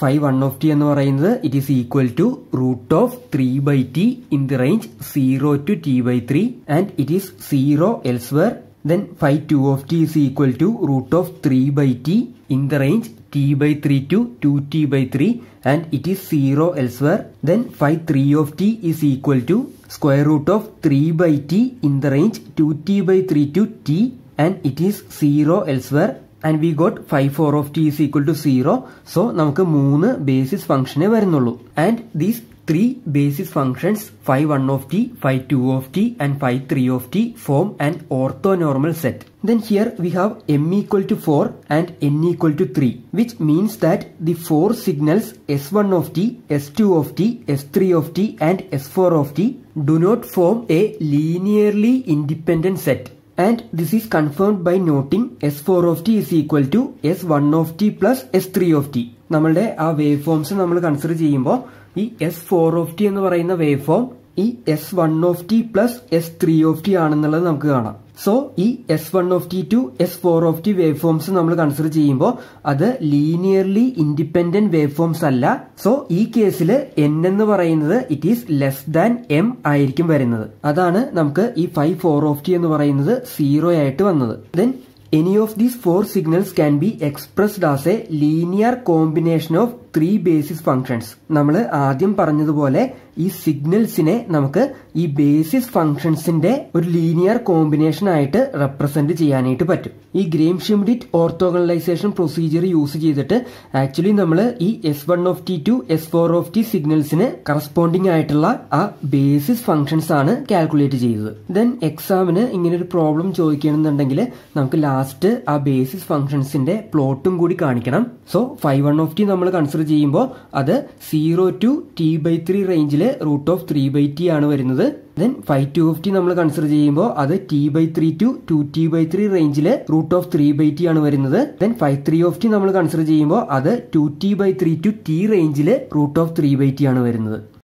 Speaker 1: phi 1 of t and the range, it is equal to root of 3 by t in the range 0 to t by 3 and it is 0 elsewhere. Then phi 2 of t is equal to root of 3 by t in the range t by 3 to 2 t by 3 and it is 0 elsewhere. Then phi 3 of t is equal to square root of 3 by t in the range 2 t by 3 to t and it is 0 elsewhere. And we got five four of T is equal to zero so നമുക്ക് മൂന്ന് basis ഫംഗ്ഷനെ വരുന്നുള്ളൂ and these three basis functions five one of T five two of T and five three of T form and orthonormal set Then here we have m equal to 4 and n equal to 3 which means that the 4 signals s1 of t, s2 of t, s3 of t and s4 of t do not form a linearly independent set. and this is confirmed by noting s4 of t is equal to s1 of t plus s3 of t നമ്മളുടെ ആ wave waveforms നമ്മൾ consider ചെയ്യുമ്പോൾ ഈ S four of T എന്ന് പറയുന്ന waveform ഈ S one of t plus S three of T ആണെന്നുള്ളത് നമുക്ക് കാണാം സോ ഈ S one of T to S four of T waveforms നമ്മൾ കൺസിഡർ ചെയ്യുമ്പോൾ അത് ലീനിയർലി ഇൻഡിപെൻഡന്റ് വേവ് ഫോംസ് അല്ല സോ ഈ കേസിൽ എൻ എന്ന് പറയുന്നത് it is less than M ആയിരിക്കും വരുന്നത് അതാണ് നമുക്ക് ഈ ഫൈവ് ഫോർ ഓഫ് ടി എന്ന് പറയുന്നത് സീറോ ആയിട്ട് വന്നത് then any of these four signals can be expressed as a linear combination of three basis functions നമ്മൾ ആദ്യം പറഞ്ഞതുപോലെ ഈ സിഗ്നൽസിനെ നമുക്ക് ഈ ബേസിസ് ഫംഗ്ഷൻസിന്റെ ഒരു ലീനിയർ കോമ്പിനേഷൻ ആയിട്ട് റെപ്രസെന്റ് ചെയ്യാനായിട്ട് പറ്റും ഈ Gram Schmidt orthogonalization procedure use ചെയ്തിട്ട് ആക്ച്വലി നമ്മൾ ഈ S one of T to S four of t സിഗ്നൽസിന് കറസ്പോണ്ടിങ് ആയിട്ടുള്ള ആ ബേസിസ് ഫംഗ്ഷൻസ് ആണ് കാൽക്കുലേറ്റ് ചെയ്തത് ദെൻ എക്സാമിന് ഇങ്ങനെ ഒരു പ്രോബ്ലം ചോദിക്കണമെന്നുണ്ടെങ്കിൽ നമുക്ക് ലാസ്റ്റ് ആ ബേസിസ് ഫംഗ്ഷൻസിന്റെ പ്ലോട്ടും കൂടി കാണിക്കണം so five one of T നമ്മൾ കൺസിഡർ ചെയ്യുമ്പോൾ അത് zero to T by three റേഞ്ചില് root of three by T ആണ് വരുന്നത് ദെൻ ഫൈവ് ടു ഫിഫ്റ്റി നമ്മൾ കൺസിഡർ ചെയ്യുമ്പോൾ അത് T by three to two T by three റേഞ്ചിൽ root of three by T ആണ് വരുന്നത് then five three of T നമ്മൾ കൺസിഡർ ചെയ്യുമ്പോൾ അത് two T by three to T റേഞ്ചിൽ root of three by T ആണ് വരുന്നത്